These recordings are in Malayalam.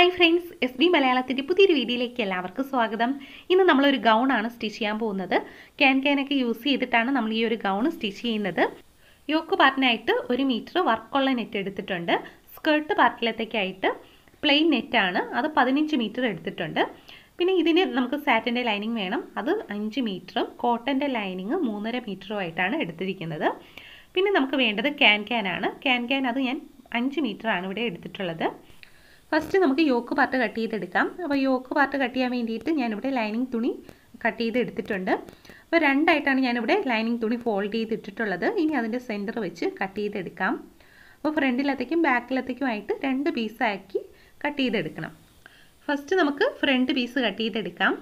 ഹായ് ഫ്രണ്ട്സ് എസ് ബി മലയാളത്തിൻ്റെ പുതിയൊരു വീഡിയോയിലേക്ക് എല്ലാവർക്കും സ്വാഗതം ഇന്ന് നമ്മളൊരു ഗൗണാണ് സ്റ്റിച്ച് ചെയ്യാൻ പോകുന്നത് ക്യാൻ ക്യാനൊക്കെ യൂസ് ചെയ്തിട്ടാണ് നമ്മൾ ഈ ഒരു ഗൗൺ സ്റ്റിച്ച് ചെയ്യുന്നത് യോക്ക് പാർട്ടിനായിട്ട് ഒരു മീറ്റർ വർക്കുള്ള നെറ്റ് എടുത്തിട്ടുണ്ട് സ്കേർട്ട് പാർട്ടിലത്തേക്കായിട്ട് പ്ലെയിൻ നെറ്റാണ് അത് പതിനഞ്ച് മീറ്റർ എടുത്തിട്ടുണ്ട് പിന്നെ ഇതിന് നമുക്ക് സാറ്റിൻ്റെ ലൈനിങ് വേണം അത് അഞ്ച് മീറ്ററും കോട്ടൻ്റെ ലൈനിങ് മൂന്നര മീറ്ററുമായിട്ടാണ് എടുത്തിരിക്കുന്നത് പിന്നെ നമുക്ക് വേണ്ടത് ക്യാൻ ക്യാനാണ് ക്യാൻ ക്യാൻ അത് ഞാൻ അഞ്ച് മീറ്ററാണ് ഇവിടെ എടുത്തിട്ടുള്ളത് ഫസ്റ്റ് നമുക്ക് യോക്ക് പാർട്ട് കട്ട് ചെയ്തെടുക്കാം അപ്പോൾ യോക്ക് പാർട്ട് കട്ട് ചെയ്യാൻ വേണ്ടിയിട്ട് ഞാനിവിടെ ലൈനിങ് തുണി കട്ട് ചെയ്ത് എടുത്തിട്ടുണ്ട് അപ്പോൾ രണ്ടായിട്ടാണ് ഞാനിവിടെ ലൈനിങ് തുണി ഫോൾഡ് ചെയ്തിട്ടിട്ടുള്ളത് ഇനി അതിൻ്റെ സെൻറ്റർ വെച്ച് കട്ട് ചെയ്തെടുക്കാം അപ്പോൾ ഫ്രണ്ടിലത്തേക്കും ബാക്കിലത്തേക്കുമായിട്ട് രണ്ട് പീസാക്കി കട്ട് ചെയ്തെടുക്കണം ഫസ്റ്റ് നമുക്ക് ഫ്രണ്ട് പീസ് കട്ട് ചെയ്തെടുക്കാം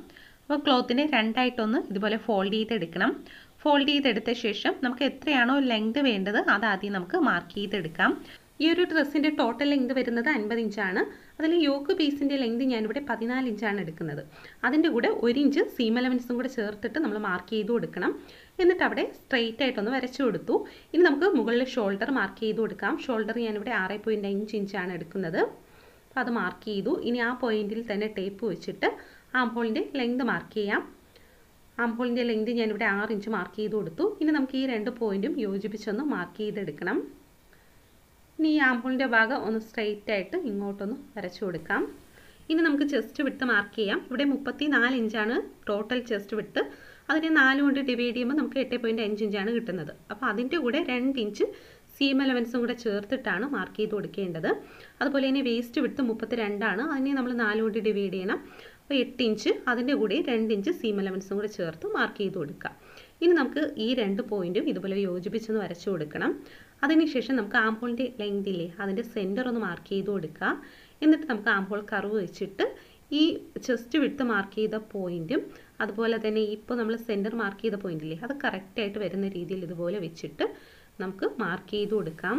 അപ്പോൾ ക്ലോത്തിനെ രണ്ടായിട്ടൊന്ന് ഇതുപോലെ ഫോൾഡ് ചെയ്തെടുക്കണം ഫോൾഡ് ചെയ്തെടുത്ത ശേഷം നമുക്ക് എത്രയാണോ ലെങ്ത് വേണ്ടത് അതാദ്യം നമുക്ക് മാർക്ക് ചെയ്തെടുക്കാം ഈ ഒരു ഡ്രസ്സിൻ്റെ ടോട്ടൽ ലെങ്ത് വരുന്നത് അൻപത് ഇഞ്ചാണ് അതിൽ യോക്ക് പീസിൻ്റെ ലെങ്ത് ഞാനിവിടെ പതിനാല് ഇഞ്ചാണ് എടുക്കുന്നത് അതിൻ്റെ കൂടെ ഒരു ഇഞ്ച് സീം അലവൻസും കൂടെ ചേർത്തിട്ട് നമ്മൾ മാർക്ക് ചെയ്ത് കൊടുക്കണം എന്നിട്ട് അവിടെ സ്ട്രെയിറ്റ് ആയിട്ടൊന്ന് വരച്ചു കൊടുത്തു ഇനി നമുക്ക് മുകളിൽ ഷോൾഡർ മാർക്ക് ചെയ്ത് കൊടുക്കാം ഷോൾഡർ ഞാനിവിടെ ആറ് പോയിൻറ്റ് അഞ്ച് ഇഞ്ചാണ് എടുക്കുന്നത് അപ്പോൾ അത് മാർക്ക് ചെയ്തു ഇനി ആ പോയിന്റിൽ തന്നെ ടേപ്പ് വെച്ചിട്ട് ആംഹോളിൻ്റെ ലെങ്ത് മാർക്ക് ചെയ്യാം ആംഹോളിൻ്റെ ലെങ്ത് ഞാനിവിടെ ആറ് ഇഞ്ച് മാർക്ക് ചെയ്ത് കൊടുത്തു ഇനി നമുക്ക് ഈ രണ്ട് പോയിന്റും യോജിപ്പിച്ചൊന്ന് മാർക്ക് ചെയ്തെടുക്കണം ഇനി ഈ ആമ്പിളിൻ്റെ ഭാഗം ഒന്ന് സ്ട്രെയിറ്റ് ആയിട്ട് ഇങ്ങോട്ടൊന്ന് വരച്ചു കൊടുക്കാം ഇനി നമുക്ക് ചെസ്റ്റ് വിട്ട് മാർക്ക് ചെയ്യാം ഇവിടെ മുപ്പത്തി നാല് ഇഞ്ചാണ് ടോട്ടൽ ചെസ്റ്റ് വിട്ട് അതിനെ നാല് കൊണ്ട് ഡിവൈഡ് ചെയ്യുമ്പോൾ നമുക്ക് എട്ട് പോയിൻറ്റ് അഞ്ച് ഇഞ്ചാണ് കിട്ടുന്നത് അപ്പോൾ അതിൻ്റെ കൂടെ രണ്ട് ഇഞ്ച് സീം അലവൻസും കൂടെ ചേർത്തിട്ടാണ് മാർക്ക് ചെയ്ത് കൊടുക്കേണ്ടത് അതുപോലെ തന്നെ വേസ്റ്റ് വിട്ട് മുപ്പത്തി രണ്ടാണ് അതിനെ നമ്മൾ നാല് കൊണ്ട് ഡിവൈഡ് ചെയ്യണം അപ്പോൾ എട്ട് ഇഞ്ച് അതിൻ്റെ കൂടെ രണ്ട് ഇഞ്ച് സീം അലവൻസും കൂടെ ചേർത്ത് മാർക്ക് ചെയ്ത് കൊടുക്കുക ഇനി നമുക്ക് ഈ രണ്ട് പോയിൻറ്റും ഇതുപോലെ യോജിപ്പിച്ചൊന്ന് വരച്ചു കൊടുക്കണം അതിനുശേഷം നമുക്ക് ആം ഹോളിൻ്റെ ലെങ്ത് ഇല്ലേ അതിൻ്റെ സെൻറ്റർ ഒന്ന് മാർക്ക് ചെയ്ത് കൊടുക്കുക എന്നിട്ട് നമുക്ക് ആം ഹോൾ കർവ് വെച്ചിട്ട് ഈ ചെസ്റ്റ് വിട്ട് മാർക്ക് ചെയ്ത പോയിൻറ്റും അതുപോലെ തന്നെ ഇപ്പോൾ നമ്മൾ സെൻറ്റർ മാർക്ക് ചെയ്ത പോയിൻ്റ് ഇല്ലേ അത് കറക്റ്റായിട്ട് വരുന്ന രീതിയിൽ ഇതുപോലെ വെച്ചിട്ട് നമുക്ക് മാർക്ക് ചെയ്ത് കൊടുക്കാം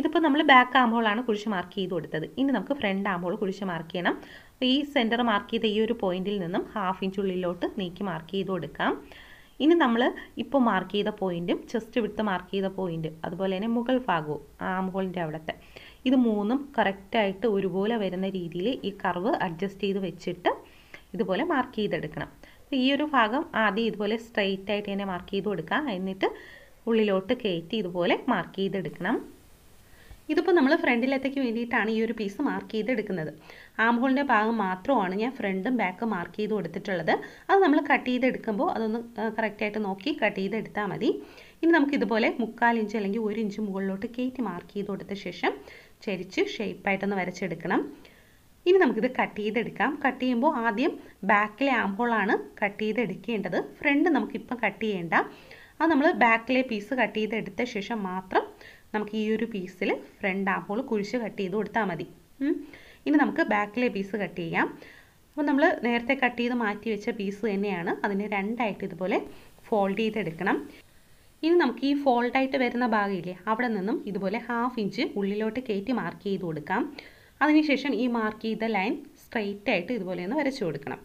ഇതിപ്പോൾ നമ്മൾ ബാക്ക് ആംഹോളാണ് കുഴിച്ച് മാർക്ക് ചെയ്ത് കൊടുത്തത് ഇനി നമുക്ക് ഫ്രണ്ട് ആംഹോൾ കുഴിച്ച് മാർക്ക് ചെയ്യണം അപ്പോൾ ഈ സെൻറ്റർ മാർക്ക് ചെയ്ത ഈ ഒരു പോയിന്റിൽ നിന്നും ഹാഫ് ഇഞ്ചുള്ളിലോട്ട് നീക്കി മാർക്ക് ചെയ്ത് കൊടുക്കാം ഇനി നമ്മൾ ഇപ്പോൾ മാർക്ക് ചെയ്ത പോയിൻറ്റും ചെസ്റ്റ് വിട്ട് മാർക്ക് ചെയ്ത പോയിൻറ്റും അതുപോലെ തന്നെ മുകൾ ഭാഗവും ആം ഹോളിൻ്റെ അവിടുത്തെ ഇത് മൂന്നും കറക്റ്റായിട്ട് ഒരുപോലെ വരുന്ന രീതിയിൽ ഈ കർവ് അഡ്ജസ്റ്റ് ചെയ്ത് വെച്ചിട്ട് ഇതുപോലെ മാർക്ക് ചെയ്തെടുക്കണം അപ്പോൾ ഈ ഒരു ഭാഗം ആദ്യം ഇതുപോലെ സ്ട്രെയിറ്റ് ആയിട്ട് തന്നെ മാർക്ക് ചെയ്ത് കൊടുക്കാം എന്നിട്ട് ഉള്ളിലോട്ട് കയറ്റി ഇതുപോലെ മാർക്ക് ചെയ്തെടുക്കണം ഇതിപ്പോൾ നമ്മൾ ഫ്രണ്ടിലെത്തേക്ക് വേണ്ടിയിട്ടാണ് ഈ ഒരു പീസ് മാർക്ക് ചെയ്തെടുക്കുന്നത് ആംഹോളിൻ്റെ ഭാഗം മാത്രമാണ് ഞാൻ ഫ്രണ്ടും ബാക്കും മാർക്ക് ചെയ്ത് കൊടുത്തിട്ടുള്ളത് അത് നമ്മൾ കട്ട് ചെയ്തെടുക്കുമ്പോൾ അതൊന്ന് കറക്റ്റായിട്ട് നോക്കി കട്ട് ചെയ്തെടുത്താൽ മതി ഇനി നമുക്ക് ഇതുപോലെ മുക്കാൽ ഇഞ്ച് അല്ലെങ്കിൽ ഒരു ഇഞ്ച് മുകളിലോട്ട് കയറ്റി മാർക്ക് ചെയ്ത് കൊടുത്ത ശേഷം ചരിച്ച് ഷേപ്പായിട്ടൊന്ന് വരച്ചെടുക്കണം ഇനി നമുക്കിത് കട്ട് ചെയ്തെടുക്കാം കട്ട് ചെയ്യുമ്പോൾ ആദ്യം ബാക്കിലെ ആംഹോളാണ് കട്ട് ചെയ്തെടുക്കേണ്ടത് ഫ്രണ്ട് നമുക്കിപ്പം കട്ട് ചെയ്യേണ്ട അത് നമ്മൾ ബാക്കിലെ പീസ് കട്ട് ചെയ്തെടുത്ത ശേഷം മാത്രം നമുക്ക് ഈ ഒരു പീസിൽ ഫ്രണ്ട് ആംഹോൾ കുഴിച്ച് കട്ട് ചെയ്ത് കൊടുത്താൽ മതി ഇനി നമുക്ക് ബാക്കിലെ പീസ് കട്ട് ചെയ്യാം അപ്പോൾ നമ്മൾ നേരത്തെ കട്ട് ചെയ്ത് മാറ്റി വെച്ച പീസ് തന്നെയാണ് അതിനെ രണ്ടായിട്ട് ഇതുപോലെ ഫോൾഡ് ചെയ്തെടുക്കണം ഇനി നമുക്ക് ഈ ഫോൾഡായിട്ട് വരുന്ന ഭാഗമില്ലേ അവിടെ നിന്നും ഇതുപോലെ ഹാഫ് ഇഞ്ച് ഉള്ളിലോട്ട് കയറ്റി മാർക്ക് ചെയ്ത് കൊടുക്കാം അതിനുശേഷം ഈ മാർക്ക് ചെയ്ത ലൈൻ സ്ട്രെയിറ്റ് ആയിട്ട് ഇതുപോലെ ഒന്ന് വരച്ചു കൊടുക്കണം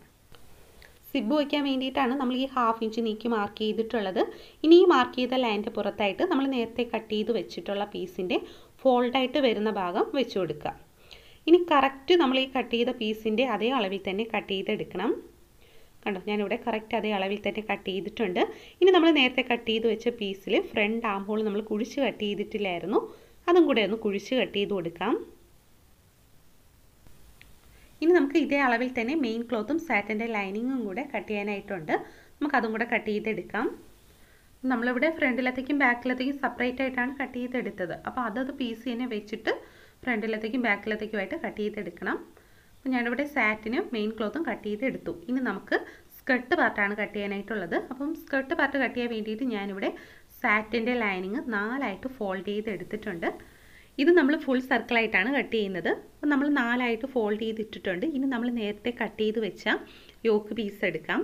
സിബ് വയ്ക്കാൻ വേണ്ടിയിട്ടാണ് നമ്മൾ ഈ ഹാഫ് ഇഞ്ച് നീക്കി മാർക്ക് ചെയ്തിട്ടുള്ളത് ഇനി ഈ മാർക്ക് ചെയ്ത ലൈൻ്റെ പുറത്തായിട്ട് നമ്മൾ നേരത്തെ കട്ട് ചെയ്ത് വെച്ചിട്ടുള്ള പീസിൻ്റെ ഫോൾഡായിട്ട് വരുന്ന ഭാഗം വെച്ച് കൊടുക്കാം ഇനി കറക്റ്റ് നമ്മൾ ഈ കട്ട് ചെയ്ത പീസിൻ്റെ അതേ അളവിൽ തന്നെ കട്ട് ചെയ്തെടുക്കണം കണ്ടോ ഞാനിവിടെ കറക്റ്റ് അതേ അളവിൽ തന്നെ കട്ട് ചെയ്തിട്ടുണ്ട് ഇനി നമ്മൾ നേരത്തെ കട്ട് ചെയ്ത് വെച്ച പീസിൽ ഫ്രണ്ട് ആം ഹോൾ നമ്മൾ കുഴിച്ച് കട്ട് ചെയ്തിട്ടില്ലായിരുന്നു അതും കൂടെ ഒന്ന് കുഴിച്ച് കട്ട് ചെയ്ത് കൊടുക്കാം ഇനി നമുക്ക് ഇതേ അളവിൽ തന്നെ മെയിൻ ക്ലോത്തും സാറ്റിൻ്റെ ലൈനിങ്ങും കൂടെ കട്ട് ചെയ്യാനായിട്ടുണ്ട് നമുക്കതും കൂടെ കട്ട് ചെയ്തെടുക്കാം നമ്മളിവിടെ ഫ്രണ്ടിലത്തേക്കും ബാക്കിലത്തേക്കും സെപ്പറേറ്റ് ആയിട്ടാണ് കട്ട് ചെയ്തെടുത്തത് അപ്പോൾ അതത് പീസ് തന്നെ വെച്ചിട്ട് ഫ്രണ്ടിലത്തേക്കും ബാക്കിലത്തേക്കുമായിട്ട് കട്ട് ചെയ്തെടുക്കണം അപ്പോൾ ഞാനിവിടെ സാറ്റിനും മെയിൻ ക്ലോത്തും കട്ട് ചെയ്തെടുത്തു ഇനി നമുക്ക് സ്കർട്ട് പാർട്ടാണ് കട്ട് ചെയ്യാനായിട്ടുള്ളത് അപ്പം സ്കർട്ട് പാർട്ട് കട്ട് ചെയ്യാൻ വേണ്ടിയിട്ട് ഞാനിവിടെ സാറ്റിൻ്റെ ലൈനിങ് നാലായിട്ട് ഫോൾഡ് ചെയ്ത് എടുത്തിട്ടുണ്ട് ഇത് നമ്മൾ ഫുൾ സർക്കിളായിട്ടാണ് കട്ട് ചെയ്യുന്നത് അപ്പം നമ്മൾ നാലായിട്ട് ഫോൾഡ് ചെയ്തിട്ടിട്ടുണ്ട് ഇനി നമ്മൾ നേരത്തെ കട്ട് ചെയ്ത് വെച്ച യോക്ക് പീസ് എടുക്കാം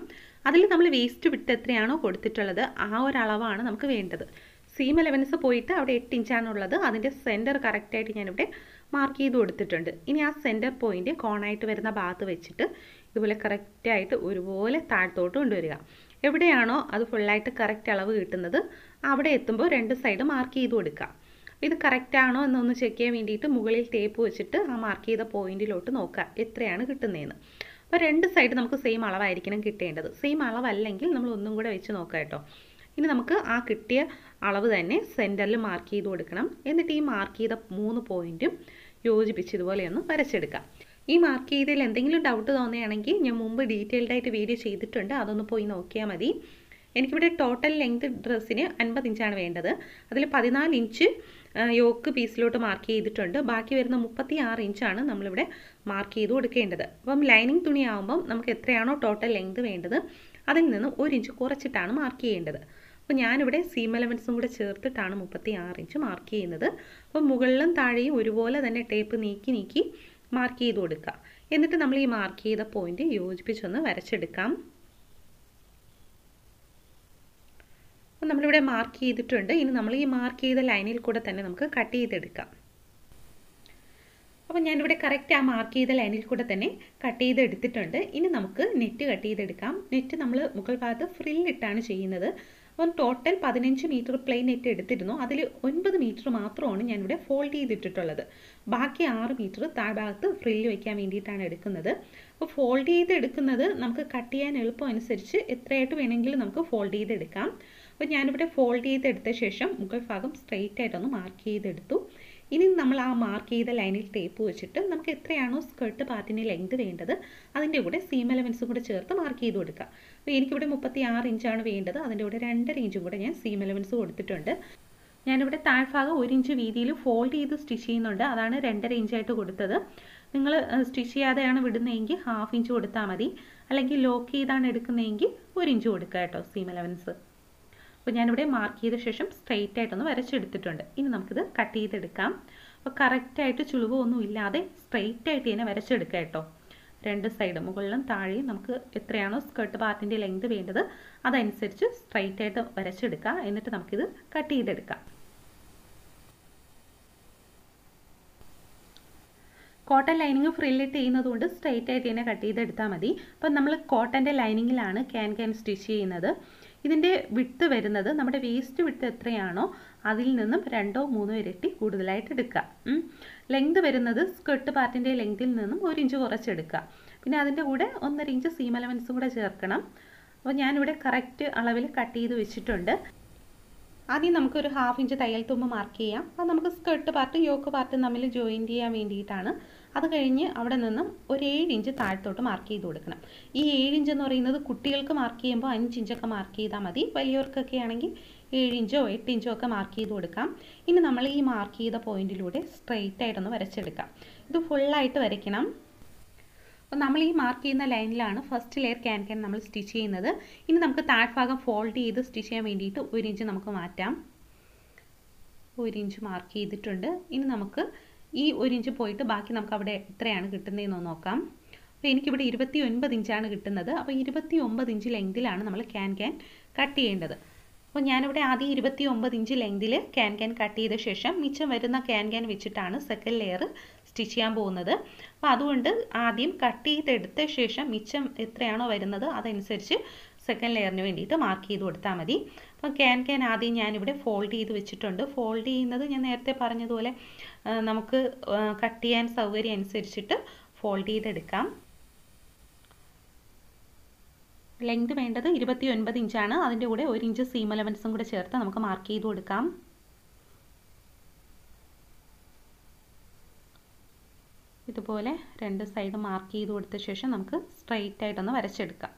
അതിൽ നമ്മൾ വേസ്റ്റ് വിട്ട് എത്രയാണോ കൊടുത്തിട്ടുള്ളത് ആ ഒരളവാണ് നമുക്ക് വേണ്ടത് സീം എലവൻസ് പോയിട്ട് അവിടെ എട്ട് ഇഞ്ചാണുള്ളത് അതിൻ്റെ സെൻറ്റർ കറക്റ്റായിട്ട് ഞാനിവിടെ മാർക്ക് ചെയ്ത് കൊടുത്തിട്ടുണ്ട് ഇനി ആ സെൻറ്റർ പോയിൻ്റ് കോണായിട്ട് വരുന്ന ഭാഗത്ത് വെച്ചിട്ട് ഇതുപോലെ കറക്റ്റായിട്ട് ഒരുപോലെ താഴ്ത്തോട്ട് കൊണ്ടുവരിക എവിടെയാണോ അത് ഫുള്ളായിട്ട് കറക്റ്റ് അളവ് കിട്ടുന്നത് അവിടെ എത്തുമ്പോൾ രണ്ട് സൈഡ് മാർക്ക് ചെയ്ത് കൊടുക്കുക ഇത് കറക്റ്റാണോ എന്നൊന്ന് ചെക്ക് ചെയ്യാൻ വേണ്ടിയിട്ട് മുകളിൽ ടേപ്പ് വെച്ചിട്ട് ആ മാർക്ക് ചെയ്ത പോയിന്റിലോട്ട് നോക്കുക എത്രയാണ് കിട്ടുന്നതെന്ന് അപ്പോൾ രണ്ട് സൈഡ് നമുക്ക് സെയിം അളവായിരിക്കണം കിട്ടേണ്ടത് സെയിം അളവല്ലെങ്കിൽ നമ്മൾ ഒന്നും കൂടെ വെച്ച് നോക്കാം കേട്ടോ ഇനി നമുക്ക് ആ കിട്ടിയ അളവ് തന്നെ സെൻറ്ററിൽ മാർക്ക് ചെയ്ത് കൊടുക്കണം എന്നിട്ട് ഈ മാർക്ക് ചെയ്ത മൂന്ന് പോയിൻറ്റും യോജിപ്പിച്ച് ഇതുപോലെയൊന്ന് വരച്ചെടുക്കാം ഈ മാർക്ക് ചെയ്തതിൽ എന്തെങ്കിലും ഡൗട്ട് തോന്നുകയാണെങ്കിൽ ഞാൻ മുമ്പ് ഡീറ്റെയിൽഡ് ആയിട്ട് വീഡിയോ ചെയ്തിട്ടുണ്ട് അതൊന്ന് പോയി നോക്കിയാൽ മതി എനിക്കിവിടെ ടോട്ടൽ ലെങ്ത് ഡ്രസ്സിന് അൻപതിഞ്ചാണ് വേണ്ടത് അതിൽ പതിനാല് ഇഞ്ച് യോക്ക് പീസിലോട്ട് മാർക്ക് ചെയ്തിട്ടുണ്ട് ബാക്കി വരുന്ന മുപ്പത്തി ആറ് ഇഞ്ചാണ് നമ്മളിവിടെ മാർക്ക് ചെയ്ത് കൊടുക്കേണ്ടത് അപ്പം ലൈനിങ് തുണിയാകുമ്പം നമുക്ക് എത്രയാണോ ടോട്ടൽ ലെങ്ത് വേണ്ടത് അതിൽ നിന്ന് ഒരു ഇഞ്ച് കുറച്ചിട്ടാണ് മാർക്ക് ചെയ്യേണ്ടത് അപ്പോൾ ഞാനിവിടെ സീം എലമെൻസും കൂടെ ചേർത്തിട്ടാണ് മുപ്പത്തി ആറ് ഇഞ്ച് മാർക്ക് ചെയ്യുന്നത് അപ്പോൾ മുകളിലും താഴെയും ഒരുപോലെ തന്നെ ടേപ്പ് നീക്കി നീക്കി മാർക്ക് ചെയ്ത് കൊടുക്കുക എന്നിട്ട് നമ്മൾ ഈ മാർക്ക് ചെയ്ത പോയിന്റ് യോജിപ്പിച്ചൊന്ന് വരച്ചെടുക്കാം അപ്പോൾ നമ്മളിവിടെ മാർക്ക് ചെയ്തിട്ടുണ്ട് ഇനി നമ്മൾ ഈ മാർക്ക് ചെയ്ത ലൈനിൽ കൂടെ തന്നെ നമുക്ക് കട്ട് ചെയ്തെടുക്കാം അപ്പോൾ ഞാനിവിടെ കറക്റ്റ് ആ മാർക്ക് ചെയ്ത ലൈനിൽ കൂടെ തന്നെ കട്ട് ചെയ്തെടുത്തിട്ടുണ്ട് എടുത്തിട്ടുണ്ട് ഇനി നമുക്ക് നെറ്റ് കട്ട് ചെയ്തെടുക്കാം നെറ്റ് നമ്മൾ മുകൾ ഭാഗത്ത് ഫ്രില്ലിട്ടാണ് ചെയ്യുന്നത് അപ്പം ടോട്ടൽ പതിനഞ്ച് മീറ്റർ പ്ലെയിൻ നെറ്റ് എടുത്തിരുന്നു അതിൽ ഒൻപത് മീറ്റർ മാത്രമാണ് ഞാനിവിടെ ഫോൾഡ് ചെയ്തിട്ടിട്ടുള്ളത് ബാക്കി ആറ് മീറ്റർ താഴ്ഭാഗത്ത് ഫ്രില്ല് വയ്ക്കാൻ വേണ്ടിയിട്ടാണ് എടുക്കുന്നത് അപ്പോൾ ഫോൾഡ് ചെയ്ത് എടുക്കുന്നത് നമുക്ക് കട്ട് ചെയ്യാൻ എളുപ്പം അനുസരിച്ച് എത്രയായിട്ട് വേണമെങ്കിലും നമുക്ക് ഫോൾഡ് ചെയ്തെടുക്കാം അപ്പോൾ ഞാനിവിടെ ഫോൾഡ് ചെയ്തെടുത്ത ശേഷം മുകൾ ഭാഗം സ്ട്രെയിറ്റ് ആയിട്ടൊന്ന് മാർക്ക് ചെയ്തെടുത്തു ഇനി നമ്മൾ ആ മാർക്ക് ചെയ്ത ലൈനിൽ ടേപ്പ് വെച്ചിട്ട് നമുക്ക് എത്രയാണോ സ്കേർട്ട് പാർട്ടിന് ലെങ്ത് വേണ്ടത് അതിൻ്റെ കൂടെ സീം എലമെൻസും കൂടെ ചേർത്ത് മാർക്ക് ചെയ്ത് കൊടുക്കുക അപ്പോൾ എനിക്കിവിടെ മുപ്പത്തി ആറ് ഇഞ്ചാണ് വേണ്ടത് അതിൻ്റെ കൂടെ രണ്ടര ഇഞ്ചും കൂടെ ഞാൻ സീം എലവൻസ് കൊടുത്തിട്ടുണ്ട് ഞാനിവിടെ താഴ്ഭാഗം ഒരു ഇഞ്ച് വീതിയിൽ ഫോൾഡ് ചെയ്ത് സ്റ്റിച്ച് ചെയ്യുന്നുണ്ട് അതാണ് രണ്ടര ഇഞ്ചായിട്ട് കൊടുത്തത് നിങ്ങൾ സ്റ്റിച്ച് ചെയ്യാതെയാണ് വിടുന്നതെങ്കിൽ ഹാഫ് ഇഞ്ച് കൊടുത്താൽ മതി അല്ലെങ്കിൽ ലോക്ക് ചെയ്താണ് എടുക്കുന്നതെങ്കിൽ ഒരു ഇഞ്ച് കൊടുക്കുക കേട്ടോ സീം എലവൻസ് അപ്പോൾ ഞാനിവിടെ മാർക്ക് ചെയ്ത ശേഷം സ്ട്രെയിറ്റ് ആയിട്ടൊന്ന് വരച്ചെടുത്തിട്ടുണ്ട് ഇനി നമുക്കിത് കട്ട് ചെയ്തെടുക്കാം അപ്പോൾ കറക്റ്റായിട്ട് ചുളിവൊന്നും ഇല്ലാതെ സ്ട്രെയിറ്റ് ആയിട്ട് ഇതിനെ വരച്ചെടുക്കുക കേട്ടോ രണ്ട് സൈഡ് മുകളിലും താഴെയും നമുക്ക് എത്രയാണോ സ്കേർട്ട് പാർട്ടിൻ്റെ ലെങ്ത് വേണ്ടത് അതനുസരിച്ച് സ്ട്രൈറ്റ് ആയിട്ട് വരച്ചെടുക്കുക എന്നിട്ട് നമുക്കിത് കട്ട് ചെയ്തെടുക്കാം കോട്ടൺ ലൈനിങ് ഫ്രില്ലിട്ട് ചെയ്യുന്നത് കൊണ്ട് സ്ട്രൈറ്റ് ആയിട്ട് തന്നെ കട്ട് ചെയ്തെടുത്താൽ മതി അപ്പം നമ്മൾ കോട്ടൻ്റെ ലൈനിങ്ങിലാണ് ക്യാൻ ക്യാൻ സ്റ്റിച്ച് ചെയ്യുന്നത് ഇതിൻ്റെ വിട്ട് വരുന്നത് നമ്മുടെ വേസ്റ്റ് വിട്ട് എത്രയാണോ അതിൽ നിന്നും രണ്ടോ മൂന്നോ ഇരട്ടി കൂടുതലായിട്ട് എടുക്കുക ലെങ്ത് വരുന്നത് സ്കേർട്ട് പാർട്ടിൻ്റെ ലെങ്തിൽ നിന്നും ഒരു ഇഞ്ച് കുറച്ചെടുക്കുക പിന്നെ അതിൻ്റെ കൂടെ ഒന്നര ഇഞ്ച് സീം അലവൻസും കൂടെ ചേർക്കണം അപ്പോൾ ഞാനിവിടെ കറക്റ്റ് അളവിൽ കട്ട് ചെയ്ത് വെച്ചിട്ടുണ്ട് ആദ്യം നമുക്കൊരു ഹാഫ് ഇഞ്ച് തയ്യൽ തുമ്പ് മാർക്ക് ചെയ്യാം അത് നമുക്ക് സ്കേർട്ട് പാർട്ടും യോക്ക് പാർട്ടും തമ്മിൽ ജോയിൻ ചെയ്യാൻ വേണ്ടിയിട്ടാണ് അത് കഴിഞ്ഞ് അവിടെ നിന്നും ഒരു ഏഴ് ഇഞ്ച് താഴത്തോട്ട് മാർക്ക് ചെയ്ത് കൊടുക്കണം ഈ ഏഴ് ഇഞ്ച് എന്ന് പറയുന്നത് കുട്ടികൾക്ക് മാർക്ക് ചെയ്യുമ്പോൾ അഞ്ച് ഇഞ്ചൊക്കെ മാർക്ക് ചെയ്താൽ മതി വലിയവർക്കൊക്കെ ആണെങ്കിൽ ഏഴ് ഇഞ്ചോ എട്ട് ഇഞ്ചോ ഒക്കെ മാർക്ക് ചെയ്ത് കൊടുക്കാം ഇനി നമ്മൾ ഈ മാർക്ക് ചെയ്ത പോയിന്റിലൂടെ സ്ട്രെയിറ്റ് ആയിട്ടൊന്ന് വരച്ചെടുക്കാം ഇത് ഫുള്ളായിട്ട് വരയ്ക്കണം അപ്പോൾ നമ്മൾ ഈ മാർക്ക് ചെയ്യുന്ന ലൈനിലാണ് ഫസ്റ്റ് ലെയർ ക്യാൻ ക്യാൻ നമ്മൾ സ്റ്റിച്ച് ചെയ്യുന്നത് ഇനി നമുക്ക് താഴ്ഭാഗം ഫോൾഡ് ചെയ്ത് സ്റ്റിച്ച് ചെയ്യാൻ വേണ്ടിയിട്ട് ഒരിഞ്ച് ഇഞ്ച് നമുക്ക് മാറ്റാം ഒരിഞ്ച് ഇഞ്ച് മാർക്ക് ചെയ്തിട്ടുണ്ട് ഇനി നമുക്ക് ഈ ഒരു ഇഞ്ച് പോയിട്ട് ബാക്കി നമുക്ക് അവിടെ എത്രയാണ് കിട്ടുന്നതെന്ന് നോക്കാം അപ്പോൾ എനിക്കിവിടെ ഇരുപത്തി ഒൻപത് ഇഞ്ചാണ് കിട്ടുന്നത് അപ്പോൾ ഇരുപത്തി ഒമ്പത് ഇഞ്ച് ലെങ്തിലാണ് നമ്മൾ ക്യാൻ ക്യാൻ കട്ട് ചെയ്യേണ്ടത് അപ്പോൾ ഞാനിവിടെ ആദ്യം ഇരുപത്തി ഒമ്പത് ഇഞ്ച് ലെങ്തിൽ ക്യാൻ ക്യാൻ കട്ട് ചെയ്ത ശേഷം മിച്ചം വരുന്ന ക്യാൻ ക്യാൻ വെച്ചിട്ടാണ് സെക്കൻഡ് ലെയർ സ്റ്റിച്ച് ചെയ്യാൻ പോകുന്നത് അപ്പോൾ അതുകൊണ്ട് ആദ്യം കട്ട് ചെയ്തെടുത്ത ശേഷം മിച്ചം എത്രയാണോ വരുന്നത് അതനുസരിച്ച് സെക്കൻഡ് ലെയറിന് വേണ്ടിയിട്ട് മാർക്ക് ചെയ്ത് കൊടുത്താൽ മതി അപ്പോൾ ക്യാൻ ക്യാൻ ആദ്യം ഞാനിവിടെ ഫോൾഡ് ചെയ്ത് വെച്ചിട്ടുണ്ട് ഫോൾഡ് ചെയ്യുന്നത് ഞാൻ നേരത്തെ പറഞ്ഞതുപോലെ നമുക്ക് കട്ട് ചെയ്യാൻ സൗകര്യം അനുസരിച്ചിട്ട് ഫോൾഡ് ചെയ്തെടുക്കാം ലെങ്ത് വേണ്ടത് ഇരുപത്തി ഒൻപത് ഇഞ്ചാണ് അതിൻ്റെ കൂടെ ഒരു ഇഞ്ച് സീം അലവൻസും കൂടെ ചേർത്ത് നമുക്ക് മാർക്ക് ചെയ്ത് കൊടുക്കാം ഇതുപോലെ രണ്ട് സൈഡ് മാർക്ക് ചെയ്ത് കൊടുത്ത ശേഷം നമുക്ക് സ്ട്രെയിറ്റ് ആയിട്ടൊന്ന് വരച്ചെടുക്കാം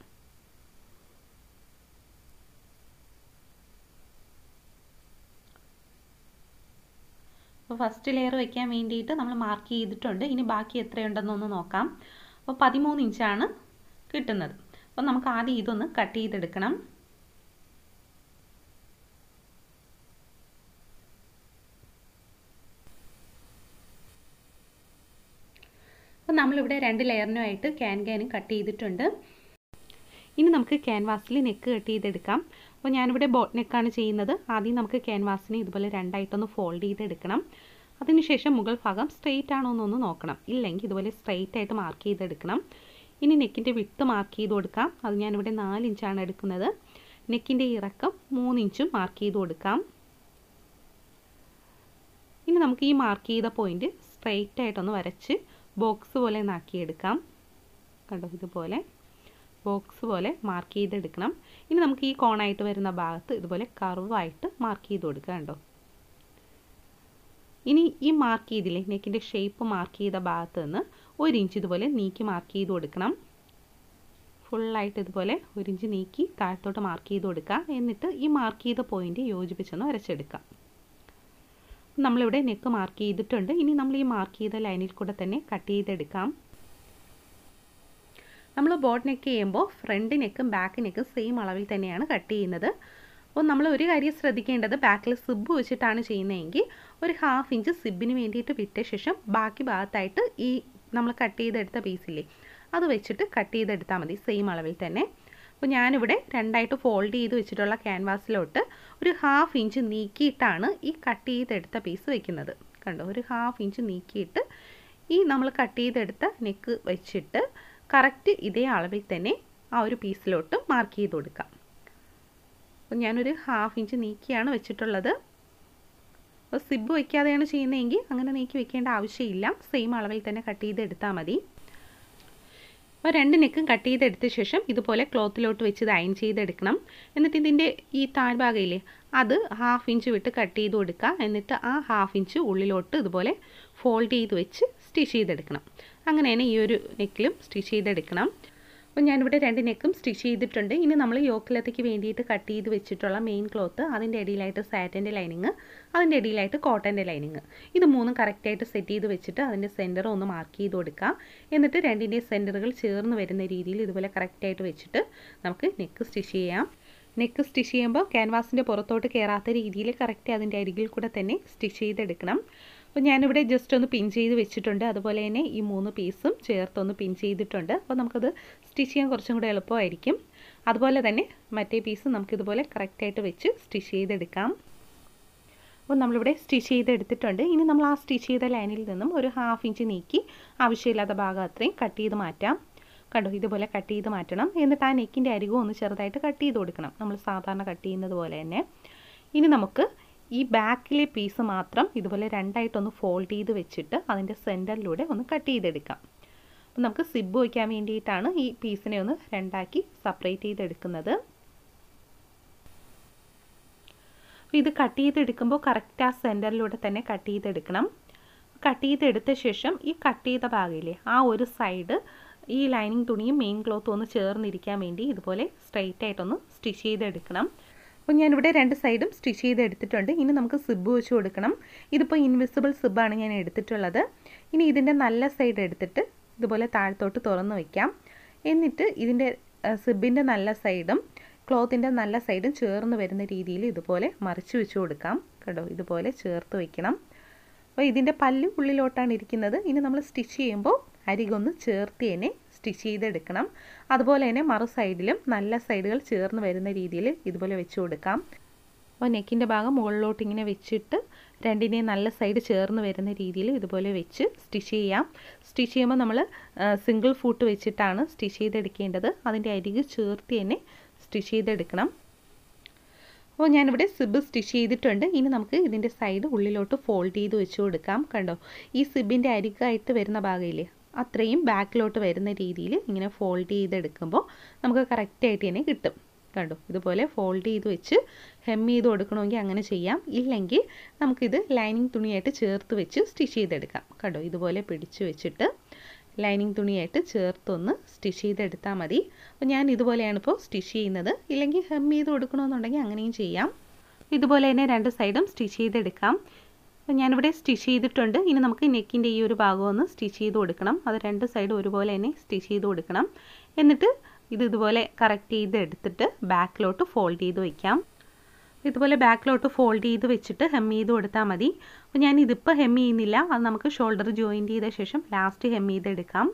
അപ്പോൾ ഫസ്റ്റ് ലെയർ വെക്കാൻ വേണ്ടിയിട്ട് നമ്മൾ മാർക്ക് ചെയ്തിട്ടുണ്ട് ഇനി ബാക്കി എത്രയുണ്ടെന്നൊന്ന് നോക്കാം അപ്പോൾ പതിമൂന്ന് ഇഞ്ചാണ് കിട്ടുന്നത് അപ്പോൾ നമുക്ക് ആദ്യം ഇതൊന്ന് കട്ട് ചെയ്തെടുക്കണം അപ്പോൾ നമ്മളിവിടെ രണ്ട് ലെയറിനുമായിട്ട് ക്യാൻ ക്യാനും കട്ട് ചെയ്തിട്ടുണ്ട് ഇനി നമുക്ക് ക്യാൻവാസിൽ നെക്ക് കട്ട് ചെയ്തെടുക്കാം അപ്പോൾ ഞാനിവിടെ ബോട്ട് നെക്കാണ് ചെയ്യുന്നത് ആദ്യം നമുക്ക് ക്യാൻവാസിനെ ഇതുപോലെ രണ്ടായിട്ടൊന്ന് ഫോൾഡ് ചെയ്തെടുക്കണം അതിനുശേഷം മുകൾ ഭാഗം സ്ട്രെയിറ്റ് ആണോ എന്നൊന്ന് നോക്കണം ഇല്ലെങ്കിൽ ഇതുപോലെ സ്ട്രെയിറ്റ് ആയിട്ട് മാർക്ക് ചെയ്തെടുക്കണം ഇനി നെക്കിൻ്റെ വിട്ട് മാർക്ക് ചെയ്ത് കൊടുക്കാം അത് ഞാനിവിടെ നാല് ഇഞ്ചാണ് എടുക്കുന്നത് നെക്കിൻ്റെ ഇറക്കം മൂന്ന് ഇഞ്ചും മാർക്ക് ചെയ്ത് കൊടുക്കാം ഇനി നമുക്ക് ഈ മാർക്ക് ചെയ്ത പോയിന്റ് സ്ട്രെയിറ്റ് ആയിട്ടൊന്ന് വരച്ച് ബോക്സ് പോലെ നാക്കിയെടുക്കാം കണ്ടോ ഇതുപോലെ ബോക്സ് പോലെ മാർക്ക് ചെയ്തെടുക്കണം ഇനി നമുക്ക് ഈ കോണായിട്ട് വരുന്ന ഭാഗത്ത് ഇതുപോലെ കർവായിട്ട് മാർക്ക് ചെയ്ത് കൊടുക്കുക കേട്ടോ ഇനി ഈ മാർക്ക് ചെയ്തില്ലേ നെക്കിൻ്റെ ഷേപ്പ് മാർക്ക് ചെയ്ത ഭാഗത്ത് നിന്ന് ഒരു ഇഞ്ച് ഇതുപോലെ നീക്കി മാർക്ക് ചെയ്ത് കൊടുക്കണം ഫുള്ളായിട്ട് ഇതുപോലെ ഒരു ഇഞ്ച് നീക്കി താഴത്തോട്ട് മാർക്ക് ചെയ്ത് കൊടുക്കുക എന്നിട്ട് ഈ മാർക്ക് ചെയ്ത പോയിൻ്റ് യോജിപ്പിച്ചൊന്ന് വരച്ചെടുക്കാം നമ്മളിവിടെ നെക്ക് മാർക്ക് ചെയ്തിട്ടുണ്ട് ഇനി നമ്മൾ ഈ മാർക്ക് ചെയ്ത ലൈനിൽ കൂടെ തന്നെ കട്ട് ചെയ്തെടുക്കാം നമ്മൾ ബോട്ട് നെക്ക് ചെയ്യുമ്പോൾ ഫ്രണ്ട് നെക്കും ബാക്ക് നെക്കും സെയിം അളവിൽ തന്നെയാണ് കട്ട് ചെയ്യുന്നത് അപ്പോൾ നമ്മൾ ഒരു കാര്യം ശ്രദ്ധിക്കേണ്ടത് ബാക്കിൽ സിബ് വെച്ചിട്ടാണ് ചെയ്യുന്നതെങ്കിൽ ഒരു ഹാഫ് ഇഞ്ച് സിബിന് വേണ്ടിയിട്ട് വിട്ട ശേഷം ബാക്കി ഭാഗത്തായിട്ട് ഈ നമ്മൾ കട്ട് ചെയ്തെടുത്ത പീസില്ലേ അത് വെച്ചിട്ട് കട്ട് ചെയ്തെടുത്താൽ മതി സെയിം അളവിൽ തന്നെ അപ്പോൾ ഞാനിവിടെ രണ്ടായിട്ട് ഫോൾഡ് ചെയ്ത് വെച്ചിട്ടുള്ള ക്യാൻവാസിലോട്ട് ഒരു ഹാഫ് ഇഞ്ച് നീക്കിയിട്ടാണ് ഈ കട്ട് ചെയ്തെടുത്ത പീസ് വെക്കുന്നത് കണ്ടോ ഒരു ഹാഫ് ഇഞ്ച് നീക്കിയിട്ട് ഈ നമ്മൾ കട്ട് ചെയ്തെടുത്ത നെക്ക് വെച്ചിട്ട് കറക്റ്റ് ഇതേ അളവിൽ തന്നെ ആ ഒരു പീസിലോട്ട് മാർക്ക് ചെയ്ത് കൊടുക്കാം അപ്പോൾ ഞാനൊരു ഹാഫ് ഇഞ്ച് നീക്കിയാണ് വെച്ചിട്ടുള്ളത് അപ്പോൾ സിബ് വയ്ക്കാതെയാണ് ചെയ്യുന്നതെങ്കിൽ അങ്ങനെ നീക്കി വെക്കേണ്ട ആവശ്യമില്ല സെയിം അളവിൽ തന്നെ കട്ട് ചെയ്ത് എടുത്താൽ മതി അപ്പോൾ രണ്ട് നെക്കും കട്ട് ചെയ്തെടുത്ത ശേഷം ഇതുപോലെ ക്ലോത്തിലോട്ട് വെച്ച് ഇത് അയൺ ചെയ്തെടുക്കണം എന്നിട്ട് ഇതിൻ്റെ ഈ താഴ്ഭാഗയില്ലേ അത് ഹാഫ് ഇഞ്ച് വിട്ട് കട്ട് ചെയ്ത് കൊടുക്കുക എന്നിട്ട് ആ ഹാഫ് ഇഞ്ച് ഉള്ളിലോട്ട് ഇതുപോലെ ഫോൾഡ് ചെയ്ത് വെച്ച് സ്റ്റിച്ച് ചെയ്തെടുക്കണം തന്നെ ഈ ഒരു നെക്കിലും സ്റ്റിച്ച് ചെയ്തെടുക്കണം അപ്പോൾ ഞാനിവിടെ രണ്ട് നെക്കും സ്റ്റിച്ച് ചെയ്തിട്ടുണ്ട് ഇനി നമ്മൾ യോക്കിലത്തേക്ക് വേണ്ടിയിട്ട് കട്ട് ചെയ്ത് വെച്ചിട്ടുള്ള മെയിൻ ക്ലോത്ത് അതിൻ്റെ ഇടയിലായിട്ട് സാറ്റൻ്റെ ലൈനിങ് അതിൻ്റെ ഇടയിലായിട്ട് കോട്ടൻ്റെ ലൈനിങ് ഇത് മൂന്നും കറക്റ്റായിട്ട് സെറ്റ് ചെയ്ത് വെച്ചിട്ട് അതിൻ്റെ സെൻറ്റർ ഒന്ന് മാർക്ക് ചെയ്ത് കൊടുക്കാം എന്നിട്ട് രണ്ടിൻ്റെ സെൻറ്ററുകൾ ചേർന്ന് വരുന്ന രീതിയിൽ ഇതുപോലെ കറക്റ്റായിട്ട് വെച്ചിട്ട് നമുക്ക് നെക്ക് സ്റ്റിച്ച് ചെയ്യാം നെക്ക് സ്റ്റിച്ച് ചെയ്യുമ്പോൾ ക്യാൻവാസിൻ്റെ പുറത്തോട്ട് കയറാത്ത രീതിയിൽ കറക്റ്റ് അതിൻ്റെ അരികിൽ കൂടെ തന്നെ സ്റ്റിച്ച് ചെയ്തെടുക്കണം അപ്പോൾ ഞാനിവിടെ ജസ്റ്റ് ഒന്ന് പിൻ ചെയ്ത് വെച്ചിട്ടുണ്ട് അതുപോലെ തന്നെ ഈ മൂന്ന് പീസും ചേർത്തൊന്ന് പിൻ ചെയ്തിട്ടുണ്ട് അപ്പോൾ നമുക്കത് സ്റ്റിച്ച് ചെയ്യാൻ കുറച്ചും കൂടെ എളുപ്പമായിരിക്കും അതുപോലെ തന്നെ മറ്റേ പീസ് നമുക്കിതുപോലെ കറക്റ്റായിട്ട് വെച്ച് സ്റ്റിച്ച് ചെയ്തെടുക്കാം അപ്പോൾ നമ്മളിവിടെ സ്റ്റിച്ച് ചെയ്തെടുത്തിട്ടുണ്ട് ഇനി നമ്മൾ ആ സ്റ്റിച്ച് ചെയ്ത ലൈനിൽ നിന്നും ഒരു ഹാഫ് ഇഞ്ച് നീക്കി ആവശ്യമില്ലാത്ത ഭാഗം അത്രയും കട്ട് ചെയ്ത് മാറ്റാം കണ്ടോ ഇതുപോലെ കട്ട് ചെയ്ത് മാറ്റണം എന്നിട്ട് ആ നെക്കിൻ്റെ അരികും ഒന്ന് ചെറുതായിട്ട് കട്ട് ചെയ്ത് കൊടുക്കണം നമ്മൾ സാധാരണ കട്ട് ചെയ്യുന്നത് പോലെ തന്നെ ഇനി നമുക്ക് ഈ ബാക്കിലെ പീസ് മാത്രം ഇതുപോലെ രണ്ടായിട്ടൊന്ന് ഫോൾഡ് ചെയ്ത് വെച്ചിട്ട് അതിൻ്റെ സെൻറ്ററിലൂടെ ഒന്ന് കട്ട് ചെയ്തെടുക്കാം അപ്പം നമുക്ക് സിബ് വയ്ക്കാൻ വേണ്ടിയിട്ടാണ് ഈ പീസിനെ ഒന്ന് രണ്ടാക്കി സെപ്പറേറ്റ് ചെയ്തെടുക്കുന്നത് അപ്പോൾ ഇത് കട്ട് ചെയ്തെടുക്കുമ്പോൾ കറക്റ്റ് ആ സെൻറ്ററിലൂടെ തന്നെ കട്ട് ചെയ്തെടുക്കണം കട്ട് ചെയ്തെടുത്ത ശേഷം ഈ കട്ട് ചെയ്ത ഭാഗമില്ലേ ആ ഒരു സൈഡ് ഈ ലൈനിങ് തുണിയും മെയിൻ ക്ലോത്തും ഒന്ന് ചേർന്നിരിക്കാൻ വേണ്ടി ഇതുപോലെ സ്ട്രെയിറ്റ് ആയിട്ടൊന്ന് സ്റ്റിച്ച് ചെയ്തെടുക്കണം അപ്പോൾ ഞാൻ ഇവിടെ രണ്ട് സൈഡും സ്റ്റിച്ച് ചെയ്ത് എടുത്തിട്ടുണ്ട് ഇനി നമുക്ക് സിബ് വെച്ച് കൊടുക്കണം ഇതിപ്പോൾ ഇൻവിസിബിൾ സിബാണ് ഞാൻ എടുത്തിട്ടുള്ളത് ഇനി ഇതിൻ്റെ നല്ല സൈഡ് എടുത്തിട്ട് ഇതുപോലെ താഴത്തോട്ട് തുറന്ന് വയ്ക്കാം എന്നിട്ട് ഇതിൻ്റെ സിബിൻ്റെ നല്ല സൈഡും ക്ലോത്തിൻ്റെ നല്ല സൈഡും ചേർന്ന് വരുന്ന രീതിയിൽ ഇതുപോലെ മറിച്ച് വെച്ച് കൊടുക്കാം കേട്ടോ ഇതുപോലെ ചേർത്ത് വയ്ക്കണം അപ്പോൾ ഇതിൻ്റെ പല്ല് ഉള്ളിലോട്ടാണ് ഇരിക്കുന്നത് ഇനി നമ്മൾ സ്റ്റിച്ച് ചെയ്യുമ്പോൾ അരികൊന്ന് ചേർത്ത് തന്നെ സ്റ്റിച്ച് ചെയ്തെടുക്കണം അതുപോലെ തന്നെ മറു സൈഡിലും നല്ല സൈഡുകൾ ചേർന്ന് വരുന്ന രീതിയിൽ ഇതുപോലെ വെച്ച് കൊടുക്കാം അപ്പോൾ നെക്കിൻ്റെ ഭാഗം മുകളിലോട്ട് ഇങ്ങനെ വെച്ചിട്ട് രണ്ടിനെയും നല്ല സൈഡ് ചേർന്ന് വരുന്ന രീതിയിൽ ഇതുപോലെ വെച്ച് സ്റ്റിച്ച് ചെയ്യാം സ്റ്റിച്ച് ചെയ്യുമ്പോൾ നമ്മൾ സിംഗിൾ ഫൂട്ട് വെച്ചിട്ടാണ് സ്റ്റിച്ച് ചെയ്തെടുക്കേണ്ടത് അതിൻ്റെ അരികെ ചേർത്ത് തന്നെ സ്റ്റിച്ച് ചെയ്തെടുക്കണം അപ്പോൾ ഞാനിവിടെ സിബ് സ്റ്റിച്ച് ചെയ്തിട്ടുണ്ട് ഇനി നമുക്ക് ഇതിൻ്റെ സൈഡ് ഉള്ളിലോട്ട് ഫോൾഡ് ചെയ്ത് വെച്ച് കൊടുക്കാം കണ്ടോ ഈ സിബിൻ്റെ അരികായിട്ട് വരുന്ന ഭാഗമില്ലേ അത്രയും ബാക്കിലോട്ട് വരുന്ന രീതിയിൽ ഇങ്ങനെ ഫോൾഡ് ചെയ്തെടുക്കുമ്പോൾ നമുക്ക് കറക്റ്റായിട്ട് തന്നെ കിട്ടും കണ്ടു ഇതുപോലെ ഫോൾഡ് ചെയ്ത് വെച്ച് ഹെം ചെയ്ത് കൊടുക്കണമെങ്കിൽ അങ്ങനെ ചെയ്യാം ഇല്ലെങ്കിൽ നമുക്കിത് ലൈനിങ് തുണിയായിട്ട് ചേർത്ത് വെച്ച് സ്റ്റിച്ച് ചെയ്തെടുക്കാം കണ്ടോ ഇതുപോലെ പിടിച്ച് വെച്ചിട്ട് ലൈനിങ് തുണിയായിട്ട് ചേർത്തൊന്ന് സ്റ്റിച്ച് ചെയ്തെടുത്താൽ മതി അപ്പോൾ ഞാൻ ഇതുപോലെയാണ് ഇപ്പോൾ സ്റ്റിച്ച് ചെയ്യുന്നത് ഇല്ലെങ്കിൽ ഹെം ചെയ്ത് കൊടുക്കണമെന്നുണ്ടെങ്കിൽ അങ്ങനെയും ചെയ്യാം ഇതുപോലെ തന്നെ രണ്ട് സൈഡും സ്റ്റിച്ച് ചെയ്തെടുക്കാം അപ്പോൾ ഞാനിവിടെ സ്റ്റിച്ച് ചെയ്തിട്ടുണ്ട് ഇനി നമുക്ക് നെക്കിൻ്റെ ഈ ഒരു ഭാഗം ഒന്ന് സ്റ്റിച്ച് ചെയ്ത് കൊടുക്കണം അത് രണ്ട് സൈഡും ഒരുപോലെ തന്നെ സ്റ്റിച്ച് ചെയ്ത് കൊടുക്കണം എന്നിട്ട് ഇത് ഇതുപോലെ കറക്റ്റ് ചെയ്ത് എടുത്തിട്ട് ബാക്കിലോട്ട് ഫോൾഡ് ചെയ്ത് വയ്ക്കാം ഇതുപോലെ ബാക്കിലോട്ട് ഫോൾഡ് ചെയ്ത് വെച്ചിട്ട് ഹെം ചെയ്ത് കൊടുത്താൽ മതി അപ്പോൾ ഞാൻ ഇതിപ്പോൾ ഹെം ചെയ്യുന്നില്ല അത് നമുക്ക് ഷോൾഡർ ജോയിൻ ചെയ്ത ശേഷം ലാസ്റ്റ് ഹെം ചെയ്തെടുക്കാം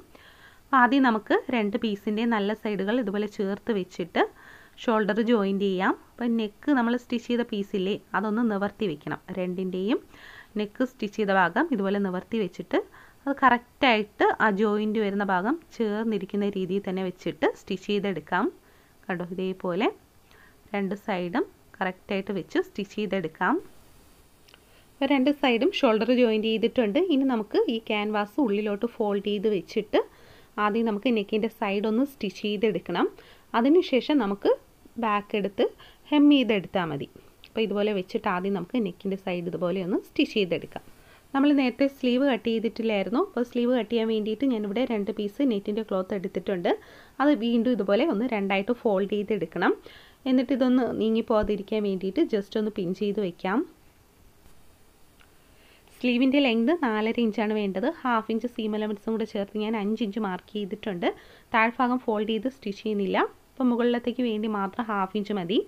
ആദ്യം നമുക്ക് രണ്ട് പീസിൻ്റെ നല്ല സൈഡുകൾ ഇതുപോലെ ചേർത്ത് വെച്ചിട്ട് ഷോൾഡർ ജോയിൻ്റ് ചെയ്യാം അപ്പോൾ നെക്ക് നമ്മൾ സ്റ്റിച്ച് ചെയ്ത പീസില്ലേ അതൊന്ന് നിവർത്തി വെക്കണം രണ്ടിൻ്റെയും നെക്ക് സ്റ്റിച്ച് ചെയ്ത ഭാഗം ഇതുപോലെ നിവർത്തി വെച്ചിട്ട് അത് കറക്റ്റായിട്ട് ആ ജോയിൻ്റ് വരുന്ന ഭാഗം ചേർന്നിരിക്കുന്ന രീതിയിൽ തന്നെ വെച്ചിട്ട് സ്റ്റിച്ച് ചെയ്തെടുക്കാം കണ്ടോ ഇതേപോലെ രണ്ട് സൈഡും കറക്റ്റായിട്ട് വെച്ച് സ്റ്റിച്ച് ചെയ്തെടുക്കാം അപ്പോൾ രണ്ട് സൈഡും ഷോൾഡർ ജോയിൻ്റ് ചെയ്തിട്ടുണ്ട് ഇനി നമുക്ക് ഈ ക്യാൻവാസ് ഉള്ളിലോട്ട് ഫോൾഡ് ചെയ്ത് വെച്ചിട്ട് ആദ്യം നമുക്ക് നെക്കിൻ്റെ സൈഡൊന്ന് സ്റ്റിച്ച് ചെയ്തെടുക്കണം അതിനുശേഷം നമുക്ക് ബാക്ക് എടുത്ത് ഹെം ചെയ്തെടുത്താൽ മതി അപ്പോൾ ഇതുപോലെ വെച്ചിട്ട് ആദ്യം നമുക്ക് നെക്കിൻ്റെ സൈഡ് ഇതുപോലെ ഒന്ന് സ്റ്റിച്ച് ചെയ്തെടുക്കാം നമ്മൾ നേരത്തെ സ്ലീവ് കട്ട് ചെയ്തിട്ടില്ലായിരുന്നു അപ്പോൾ സ്ലീവ് കട്ട് ചെയ്യാൻ വേണ്ടിയിട്ട് ഞാനിവിടെ രണ്ട് പീസ് നെറ്റിൻ്റെ ക്ലോത്ത് എടുത്തിട്ടുണ്ട് അത് വീണ്ടും ഇതുപോലെ ഒന്ന് രണ്ടായിട്ട് ഫോൾഡ് ചെയ്തെടുക്കണം എന്നിട്ട് ഇതൊന്ന് നീങ്ങിപ്പോകാതിരിക്കാൻ വേണ്ടിയിട്ട് ജസ്റ്റ് ഒന്ന് പിൻ ചെയ്ത് വെക്കാം സ്ലീവിൻ്റെ ലെങ്ത് നാലര ഇഞ്ചാണ് വേണ്ടത് ഹാഫ് ഇഞ്ച് സീം എലമെൻറ്റ്സും കൂടെ ചേർത്ത് ഞാൻ അഞ്ച് ഇഞ്ച് മാർക്ക് ചെയ്തിട്ടുണ്ട് താഴ്ഭാഗം ഫോൾഡ് ചെയ്ത് സ്റ്റിച്ച് ചെയ്യുന്നില്ല അപ്പോൾ മുകളിലത്തേക്ക് വേണ്ടി മാത്രം ഹാഫ് ഇഞ്ച് മതി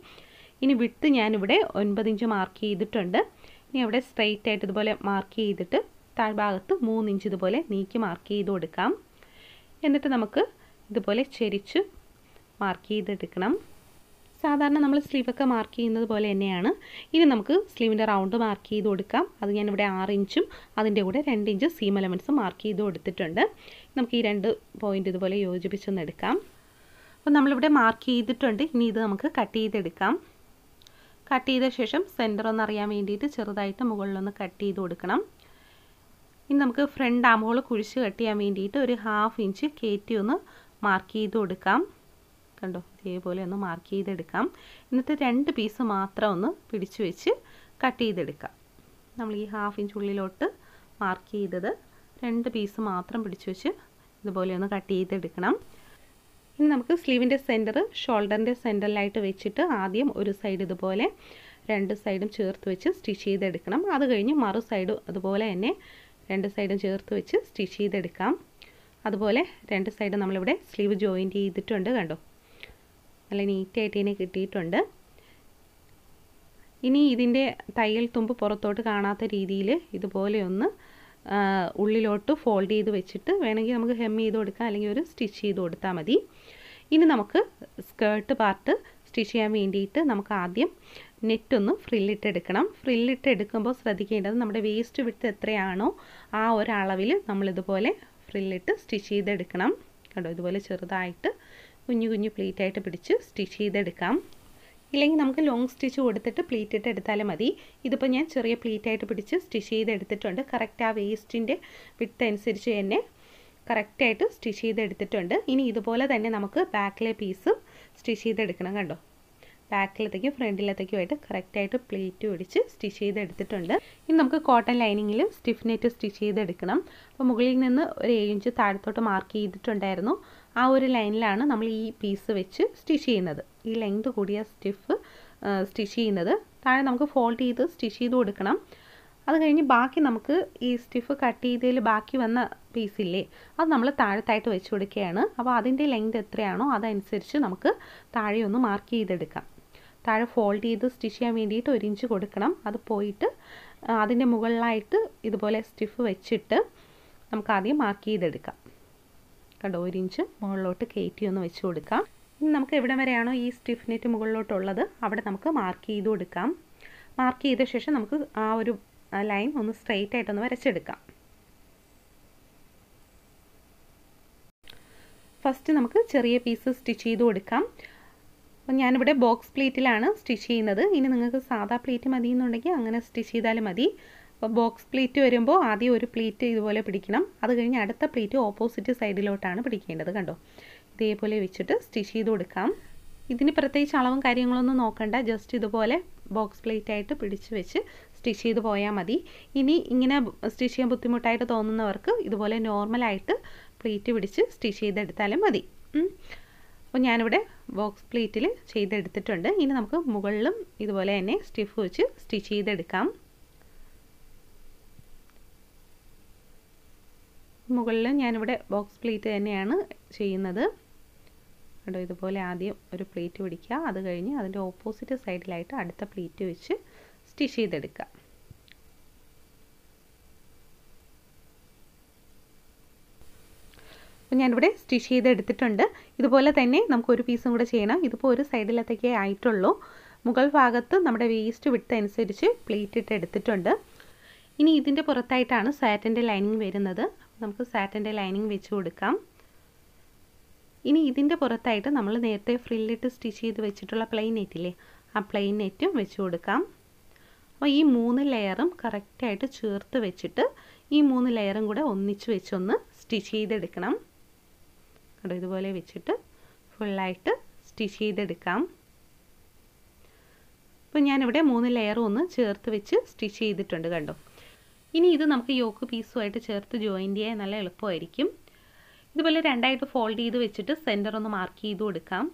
ഇനി വിട്ട് ഞാനിവിടെ ഒൻപത് ഇഞ്ച് മാർക്ക് ചെയ്തിട്ടുണ്ട് ഇനി അവിടെ സ്ട്രെയിറ്റ് ആയിട്ട് ഇതുപോലെ മാർക്ക് ചെയ്തിട്ട് താഴ്ഭാഗത്ത് മൂന്ന് ഇഞ്ച് ഇതുപോലെ നീക്കി മാർക്ക് ചെയ്ത് കൊടുക്കാം എന്നിട്ട് നമുക്ക് ഇതുപോലെ ചെരിച്ച് മാർക്ക് ചെയ്തെടുക്കണം സാധാരണ നമ്മൾ സ്ലീവൊക്കെ മാർക്ക് ചെയ്യുന്നത് പോലെ തന്നെയാണ് ഇനി നമുക്ക് സ്ലീവിൻ്റെ റൗണ്ട് മാർക്ക് ചെയ്ത് കൊടുക്കാം അത് ഞാനിവിടെ ആറ് ഇഞ്ചും അതിൻ്റെ കൂടെ രണ്ട് ഇഞ്ച് സീം എലമെൻറ്റ്സ് മാർക്ക് ചെയ്ത് കൊടുത്തിട്ടുണ്ട് നമുക്ക് ഈ രണ്ട് പോയിൻ്റ് ഇതുപോലെ യോജിപ്പിച്ചൊന്നെടുക്കാം അപ്പോൾ നമ്മളിവിടെ മാർക്ക് ചെയ്തിട്ടുണ്ട് ഇനി ഇത് നമുക്ക് കട്ട് ചെയ്തെടുക്കാം കട്ട് ചെയ്ത ശേഷം സെൻറ്റർ ഒന്ന് അറിയാൻ വേണ്ടിയിട്ട് ചെറുതായിട്ട് മുകളിലൊന്ന് കട്ട് ചെയ്ത് കൊടുക്കണം ഇനി നമുക്ക് ഫ്രണ്ട് ആമുകൾ കുഴിച്ച് കട്ട് ചെയ്യാൻ വേണ്ടിയിട്ട് ഒരു ഹാഫ് ഇഞ്ച് കയറ്റി ഒന്ന് മാർക്ക് ചെയ്ത് കൊടുക്കാം കണ്ടോ ഇതേപോലെ ഒന്ന് മാർക്ക് ചെയ്തെടുക്കാം ഇന്നത്തെ രണ്ട് പീസ് മാത്രം ഒന്ന് പിടിച്ചു വെച്ച് കട്ട് ചെയ്തെടുക്കാം നമ്മൾ ഈ ഹാഫ് ഇഞ്ച് ഉള്ളിലോട്ട് മാർക്ക് ചെയ്തത് രണ്ട് പീസ് മാത്രം പിടിച്ചു വെച്ച് ഇതുപോലെ ഒന്ന് കട്ട് ചെയ്തെടുക്കണം ഇനി നമുക്ക് സ്ലീവിൻ്റെ സെൻറ്റർ ഷോൾഡറിൻ്റെ സെൻറ്ററിലായിട്ട് വെച്ചിട്ട് ആദ്യം ഒരു സൈഡ് ഇതുപോലെ രണ്ട് സൈഡും ചേർത്ത് വെച്ച് സ്റ്റിച്ച് ചെയ്തെടുക്കണം അത് കഴിഞ്ഞ് മറു സൈഡ് അതുപോലെ തന്നെ രണ്ട് സൈഡും ചേർത്ത് വെച്ച് സ്റ്റിച്ച് ചെയ്തെടുക്കാം അതുപോലെ രണ്ട് സൈഡും നമ്മളിവിടെ സ്ലീവ് ജോയിൻറ്റ് ചെയ്തിട്ടുണ്ട് കണ്ടോ നല്ല നീറ്റായിട്ട് ഇതിനെ കിട്ടിയിട്ടുണ്ട് ഇനി ഇതിൻ്റെ തയ്യൽ തുമ്പ് പുറത്തോട്ട് കാണാത്ത രീതിയിൽ ഇതുപോലെ ഒന്ന് ഉള്ളിലോട്ട് ഫോൾഡ് ചെയ്ത് വെച്ചിട്ട് വേണമെങ്കിൽ നമുക്ക് ഹെം ചെയ്ത് കൊടുക്കാം അല്ലെങ്കിൽ ഒരു സ്റ്റിച്ച് ചെയ്ത് കൊടുത്താൽ മതി ഇനി നമുക്ക് സ്കേർട്ട് പാർട്ട് സ്റ്റിച്ച് ചെയ്യാൻ വേണ്ടിയിട്ട് നമുക്ക് ആദ്യം നെറ്റ് ഒന്ന് ഫ്രില്ലിട്ടെടുക്കണം ഫ്രില്ലിട്ടെടുക്കുമ്പോൾ ശ്രദ്ധിക്കേണ്ടത് നമ്മുടെ വേസ്റ്റ് വിട്ട് എത്രയാണോ ആ ഒരളവിൽ നമ്മളിതുപോലെ ഫ്രില്ലിട്ട് സ്റ്റിച്ച് ചെയ്തെടുക്കണം കണ്ടോ ഇതുപോലെ ചെറുതായിട്ട് കുഞ്ഞു കുഞ്ഞു പ്ലേറ്റായിട്ട് പിടിച്ച് സ്റ്റിച്ച് ചെയ്തെടുക്കാം ഇല്ലെങ്കിൽ നമുക്ക് ലോങ് സ്റ്റിച്ച് കൊടുത്തിട്ട് പ്ലീറ്റ് ഇട്ട് എടുത്താലും മതി ഇതിപ്പോൾ ഞാൻ ചെറിയ പ്ലീറ്റായിട്ട് പിടിച്ച് സ്റ്റിച്ച് ചെയ്ത് എടുത്തിട്ടുണ്ട് കറക്റ്റ് ആ വേസ്റ്റിൻ്റെ വിട്ട് അനുസരിച്ച് തന്നെ കറക്റ്റായിട്ട് സ്റ്റിച്ച് ചെയ്ത് എടുത്തിട്ടുണ്ട് ഇനി ഇതുപോലെ തന്നെ നമുക്ക് ബാക്കിലെ പീസും സ്റ്റിച്ച് ചെയ്തെടുക്കണം കണ്ടോ ബാക്കിലത്തേക്കും ഫ്രണ്ടിലത്തേക്കുമായിട്ട് കറക്റ്റായിട്ട് പ്ലേറ്റ് പിടിച്ച് സ്റ്റിച്ച് ചെയ്തെടുത്തിട്ടുണ്ട് ഇനി നമുക്ക് കോട്ടൺ ലൈനിങ്ങിൽ സ്റ്റിഫ് നെറ്റ് സ്റ്റിച്ച് ചെയ്തെടുക്കണം അപ്പോൾ മുകളിൽ നിന്ന് ഒരു ഏഴ് ഇഞ്ച് താഴത്തോട്ട് മാർക്ക് ചെയ്തിട്ടുണ്ടായിരുന്നു ആ ഒരു ലൈനിലാണ് നമ്മൾ ഈ പീസ് വെച്ച് സ്റ്റിച്ച് ചെയ്യുന്നത് ഈ ലെങ്ത് കൂടിയ സ്റ്റിഫ് സ്റ്റിച്ച് ചെയ്യുന്നത് താഴെ നമുക്ക് ഫോൾഡ് ചെയ്ത് സ്റ്റിച്ച് ചെയ്ത് കൊടുക്കണം അത് കഴിഞ്ഞ് ബാക്കി നമുക്ക് ഈ സ്റ്റിഫ് കട്ട് ചെയ്തതിൽ ബാക്കി വന്ന പീസില്ലേ അത് നമ്മൾ താഴത്തായിട്ട് വെച്ച് കൊടുക്കുകയാണ് അപ്പോൾ അതിൻ്റെ ലെങ്ത് എത്രയാണോ അതനുസരിച്ച് നമുക്ക് താഴെ ഒന്ന് മാർക്ക് ചെയ്തെടുക്കാം താഴെ ഫോൾഡ് ചെയ്ത് സ്റ്റിച്ച് ചെയ്യാൻ വേണ്ടിയിട്ട് ഒരു ഇഞ്ച് കൊടുക്കണം അത് പോയിട്ട് അതിൻ്റെ മുകളിലായിട്ട് ഇതുപോലെ സ്റ്റിഫ് വെച്ചിട്ട് നമുക്ക് ആദ്യം മാർക്ക് ചെയ്തെടുക്കാം കണ്ടോ ഒരു ഇഞ്ച് മുകളിലോട്ട് കയറ്റി ഒന്ന് വെച്ച് കൊടുക്കാം ഇനി നമുക്ക് എവിടെ വരെയാണോ ഈ സ്റ്റിഫ് നെറ്റ് മുകളിലോട്ടുള്ളത് അവിടെ നമുക്ക് മാർക്ക് ചെയ്ത് കൊടുക്കാം മാർക്ക് ചെയ്ത ശേഷം നമുക്ക് ആ ഒരു ലൈൻ ഒന്ന് സ്ട്രെയിറ്റ് ആയിട്ടൊന്ന് വരച്ചെടുക്കാം ഫസ്റ്റ് നമുക്ക് ചെറിയ പീസ് സ്റ്റിച്ച് ചെയ്ത് കൊടുക്കാം അപ്പം ഞാനിവിടെ ബോക്സ് പ്ലേറ്റിലാണ് സ്റ്റിച്ച് ചെയ്യുന്നത് ഇനി നിങ്ങൾക്ക് സാധാ പ്ലേറ്റ് മതി എന്നുണ്ടെങ്കിൽ അങ്ങനെ സ്റ്റിച്ച് ചെയ്താൽ മതി അപ്പോൾ ബോക്സ് പ്ലേറ്റ് വരുമ്പോൾ ആദ്യം ഒരു പ്ലേറ്റ് ഇതുപോലെ പിടിക്കണം അത് കഴിഞ്ഞ് അടുത്ത പ്ലേറ്റ് ഓപ്പോസിറ്റ് സൈഡിലോട്ടാണ് പിടിക്കേണ്ടത് കണ്ടോ ഇതേപോലെ വെച്ചിട്ട് സ്റ്റിച്ച് ചെയ്ത് കൊടുക്കാം ഇതിന് പ്രത്യേകിച്ച് അളവും കാര്യങ്ങളൊന്നും നോക്കണ്ട ജസ്റ്റ് ഇതുപോലെ ബോക്സ് പ്ലേറ്റ് ആയിട്ട് പിടിച്ച് വെച്ച് സ്റ്റിച്ച് ചെയ്ത് പോയാൽ മതി ഇനി ഇങ്ങനെ സ്റ്റിച്ച് ചെയ്യാൻ ബുദ്ധിമുട്ടായിട്ട് തോന്നുന്നവർക്ക് ഇതുപോലെ നോർമലായിട്ട് പ്ലേറ്റ് പിടിച്ച് സ്റ്റിച്ച് ചെയ്തെടുത്താലും മതി അപ്പോൾ ഞാനിവിടെ ബോക്സ് പ്ലേറ്റിൽ ചെയ്തെടുത്തിട്ടുണ്ട് ഇനി നമുക്ക് മുകളിലും ഇതുപോലെ തന്നെ സ്റ്റിഫ് വെച്ച് സ്റ്റിച്ച് ചെയ്തെടുക്കാം മുകളിൽ ഞാനിവിടെ ബോക്സ് പ്ലേറ്റ് തന്നെയാണ് ചെയ്യുന്നത് കണ്ടോ ഇതുപോലെ ആദ്യം ഒരു പ്ലേറ്റ് പിടിക്കുക അത് കഴിഞ്ഞ് അതിൻ്റെ ഓപ്പോസിറ്റ് സൈഡിലായിട്ട് അടുത്ത പ്ലേറ്റ് വെച്ച് സ്റ്റിച്ച് ചെയ്തെടുക്കുക അപ്പോൾ ഞാനിവിടെ സ്റ്റിച്ച് ചെയ്തെടുത്തിട്ടുണ്ട് ഇതുപോലെ തന്നെ നമുക്കൊരു പീസും കൂടെ ചെയ്യണം ഇതിപ്പോൾ ഒരു സൈഡിലത്തേക്കേ ആയിട്ടുള്ളൂ മുകൾ ഭാഗത്ത് നമ്മുടെ വേസ്റ്റ് വിട്ട് അനുസരിച്ച് പ്ലേറ്റ് ഇട്ട് എടുത്തിട്ടുണ്ട് ഇനി ഇതിൻ്റെ പുറത്തായിട്ടാണ് സാറ്റിൻ്റെ ലൈനിങ് വരുന്നത് നമുക്ക് സാറ്റിൻ്റെ ലൈനിങ് വെച്ച് കൊടുക്കാം ഇനി ഇതിൻ്റെ പുറത്തായിട്ട് നമ്മൾ നേരത്തെ ഫ്രില്ലിട്ട് സ്റ്റിച്ച് ചെയ്ത് വെച്ചിട്ടുള്ള പ്ലെയിൻ നെറ്റില്ലേ ആ പ്ലെയിൻ നെറ്റും വെച്ച് കൊടുക്കാം അപ്പോൾ ഈ മൂന്ന് ലെയറും കറക്റ്റായിട്ട് ചേർത്ത് വെച്ചിട്ട് ഈ മൂന്ന് ലെയറും കൂടെ ഒന്നിച്ച് വെച്ചൊന്ന് സ്റ്റിച്ച് ചെയ്തെടുക്കണം കണ്ടോ ഇതുപോലെ വെച്ചിട്ട് ഫുള്ളായിട്ട് സ്റ്റിച്ച് ചെയ്തെടുക്കാം അപ്പോൾ ഞാനിവിടെ മൂന്ന് ലെയറും ഒന്ന് ചേർത്ത് വെച്ച് സ്റ്റിച്ച് ചെയ്തിട്ടുണ്ട് കണ്ടോ ഇനി ഇത് നമുക്ക് യോക്ക് പീസുമായിട്ട് ചേർത്ത് ജോയിൻ ചെയ്യാൻ നല്ല എളുപ്പമായിരിക്കും ഇതുപോലെ രണ്ടായിട്ട് ഫോൾഡ് ചെയ്ത് വെച്ചിട്ട് സെൻറ്റർ ഒന്ന് മാർക്ക് ചെയ്ത് കൊടുക്കാം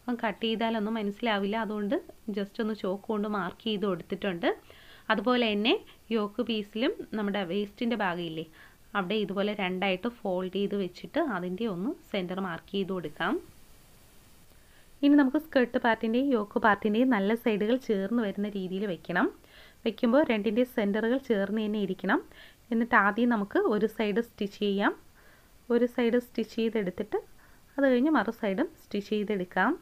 അപ്പം കട്ട് ചെയ്താലൊന്നും മനസ്സിലാവില്ല അതുകൊണ്ട് ജസ്റ്റ് ഒന്ന് ചോക്ക് കൊണ്ട് മാർക്ക് ചെയ്ത് കൊടുത്തിട്ടുണ്ട് അതുപോലെ തന്നെ യോക്ക് പീസിലും നമ്മുടെ വേസ്റ്റിൻ്റെ ഭാഗമില്ലേ അവിടെ ഇതുപോലെ രണ്ടായിട്ട് ഫോൾഡ് ചെയ്ത് വെച്ചിട്ട് അതിൻ്റെ ഒന്ന് സെൻറ്റർ മാർക്ക് ചെയ്ത് കൊടുക്കാം ഇനി നമുക്ക് സ്കേർട്ട് പാർട്ടിൻ്റെയും യോക്ക് പാർട്ടിൻ്റെയും നല്ല സൈഡുകൾ ചേർന്ന് വരുന്ന രീതിയിൽ വെക്കണം വയ്ക്കുമ്പോൾ രണ്ടിൻ്റെ സെൻറ്ററുകൾ ചേർന്ന് തന്നെ ഇരിക്കണം എന്നിട്ട് ആദ്യം നമുക്ക് ഒരു സൈഡ് സ്റ്റിച്ച് ചെയ്യാം ഒരു സൈഡ് സ്റ്റിച്ച് ചെയ്തെടുത്തിട്ട് അത് കഴിഞ്ഞ് മറു സൈഡും സ്റ്റിച്ച് ചെയ്തെടുക്കാം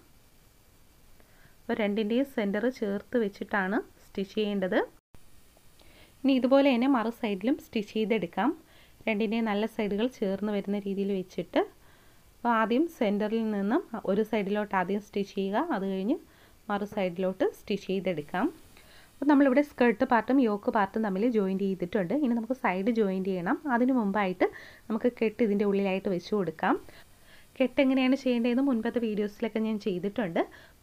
അപ്പോൾ രണ്ടിൻ്റെയും സെൻറ്റർ ചേർത്ത് വെച്ചിട്ടാണ് സ്റ്റിച്ച് ചെയ്യേണ്ടത് ഇനി ഇതുപോലെ തന്നെ മറു സൈഡിലും സ്റ്റിച്ച് ചെയ്തെടുക്കാം രണ്ടിൻ്റെയും നല്ല സൈഡുകൾ ചേർന്ന് വരുന്ന രീതിയിൽ വെച്ചിട്ട് അപ്പോൾ ആദ്യം സെൻറ്ററിൽ നിന്നും ഒരു സൈഡിലോട്ട് ആദ്യം സ്റ്റിച്ച് ചെയ്യുക അത് കഴിഞ്ഞ് മറു സൈഡിലോട്ട് സ്റ്റിച്ച് ചെയ്തെടുക്കാം അപ്പോൾ നമ്മളിവിടെ സ്കേർട്ട് പാർട്ടും യോക്ക് പാർട്ടും തമ്മിൽ ജോയിൻറ്റ് ചെയ്തിട്ടുണ്ട് ഇനി നമുക്ക് സൈഡ് ജോയിൻറ്റ് ചെയ്യണം അതിനു മുമ്പായിട്ട് നമുക്ക് കെട്ട് ഇതിൻ്റെ ഉള്ളിലായിട്ട് വെച്ച് കൊടുക്കാം കെട്ട് എങ്ങനെയാണ് ചെയ്യേണ്ടതെന്ന് മുൻപത്തെ വീഡിയോസിലൊക്കെ ഞാൻ ചെയ്തിട്ടുണ്ട്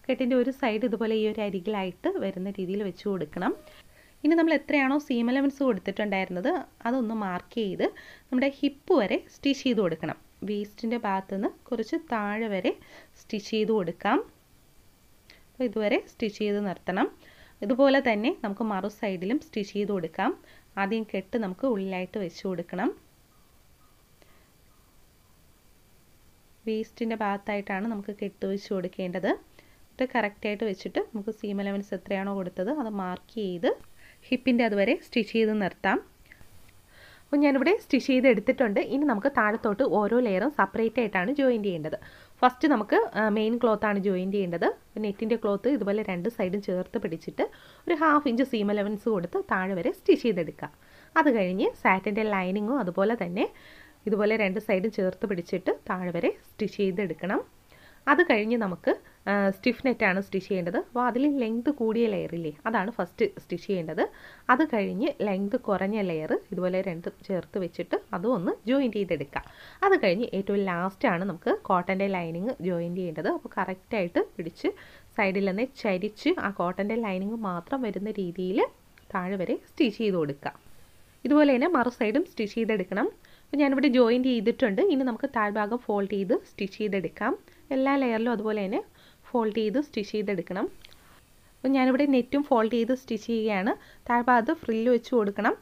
കെട്ടിൻ്റെ ഒരു സൈഡ് ഇതുപോലെ ഈ ഒരു അരികിലായിട്ട് വരുന്ന രീതിയിൽ വെച്ച് കൊടുക്കണം ഇനി നമ്മൾ എത്രയാണോ സീം അലവൻസ് കൊടുത്തിട്ടുണ്ടായിരുന്നത് അതൊന്ന് മാർക്ക് ചെയ്ത് നമ്മുടെ ഹിപ്പ് വരെ സ്റ്റിച്ച് ചെയ്ത് കൊടുക്കണം വേസ്റ്റിൻ്റെ നിന്ന് കുറച്ച് താഴെ വരെ സ്റ്റിച്ച് ചെയ്ത് കൊടുക്കാം അപ്പോൾ ഇതുവരെ സ്റ്റിച്ച് ചെയ്ത് നിർത്തണം ഇതുപോലെ തന്നെ നമുക്ക് മറു സൈഡിലും സ്റ്റിച്ച് ചെയ്ത് കൊടുക്കാം ആദ്യം കെട്ട് നമുക്ക് ഉള്ളിലായിട്ട് വെച്ച് കൊടുക്കണം വേസ്റ്റിൻ്റെ ഭാഗത്തായിട്ടാണ് നമുക്ക് കെട്ട് വെച്ച് കൊടുക്കേണ്ടത് ഇത് കറക്റ്റായിട്ട് വെച്ചിട്ട് നമുക്ക് സീം അലവൻസ് എത്രയാണോ കൊടുത്തത് അത് മാർക്ക് ചെയ്ത് ഹിപ്പിൻ്റെ അതുവരെ സ്റ്റിച്ച് ചെയ്ത് നിർത്താം അപ്പോൾ ഞാനിവിടെ സ്റ്റിച്ച് ചെയ്ത് എടുത്തിട്ടുണ്ട് ഇനി നമുക്ക് താഴത്തോട്ട് ഓരോ ലെയറും സെപ്പറേറ്റ് ആയിട്ടാണ് ജോയിൻ ചെയ്യേണ്ടത് ഫസ്റ്റ് നമുക്ക് മെയിൻ ക്ലോത്താണ് ജോയിൻ ചെയ്യേണ്ടത് നെറ്റിൻ്റെ ക്ലോത്ത് ഇതുപോലെ രണ്ട് സൈഡും ചേർത്ത് പിടിച്ചിട്ട് ഒരു ഹാഫ് ഇഞ്ച് സീം അലവൻസ് കൊടുത്ത് താഴെ വരെ സ്റ്റിച്ച് ചെയ്തെടുക്കുക അത് കഴിഞ്ഞ് സാറ്റിൻ്റെ ലൈനിങ്ങും അതുപോലെ തന്നെ ഇതുപോലെ രണ്ട് സൈഡും ചേർത്ത് പിടിച്ചിട്ട് താഴെ വരെ സ്റ്റിച്ച് ചെയ്തെടുക്കണം അത് കഴിഞ്ഞ് നമുക്ക് സ്റ്റിഫ് നെറ്റാണ് സ്റ്റിച്ച് ചെയ്യേണ്ടത് അപ്പോൾ അതിൽ ലെങ്ത് കൂടിയ ലെയറില്ലേ അതാണ് ഫസ്റ്റ് സ്റ്റിച്ച് ചെയ്യേണ്ടത് അത് കഴിഞ്ഞ് ലെങ്ത് കുറഞ്ഞ ലെയർ ഇതുപോലെ രണ്ട് ചേർത്ത് വെച്ചിട്ട് അതും ഒന്ന് ജോയിൻറ്റ് ചെയ്തെടുക്കുക അത് കഴിഞ്ഞ് ഏറ്റവും ലാസ്റ്റാണ് നമുക്ക് കോട്ടൻ്റെ ലൈനിങ് ജോയിൻറ്റ് ചെയ്യേണ്ടത് അപ്പോൾ കറക്റ്റായിട്ട് പിടിച്ച് സൈഡിൽ നിന്ന് ചരിച്ച് ആ കോട്ടൻ്റെ ലൈനിങ് മാത്രം വരുന്ന രീതിയിൽ താഴെ വരെ സ്റ്റിച്ച് ചെയ്ത് കൊടുക്കുക ഇതുപോലെ തന്നെ മറു സൈഡും സ്റ്റിച്ച് ചെയ്തെടുക്കണം അപ്പോൾ ഞാനിവിടെ ജോയിൻറ്റ് ചെയ്തിട്ടുണ്ട് ഇനി നമുക്ക് താഴ്ഭാഗം ഫോൾഡ് ചെയ്ത് സ്റ്റിച്ച് ചെയ്തെടുക്കാം എല്ലാ ലെയറിലും അതുപോലെ തന്നെ ഫോൾഡ് ചെയ്ത് സ്റ്റിച്ച് ചെയ്തെടുക്കണം അപ്പോൾ ഞാനിവിടെ നെറ്റും ഫോൾഡ് ചെയ്ത് സ്റ്റിച്ച് ചെയ്യുകയാണ് താഴ്ഭാഗത്ത് ഫ്രില്ല് വെച്ച് കൊടുക്കണം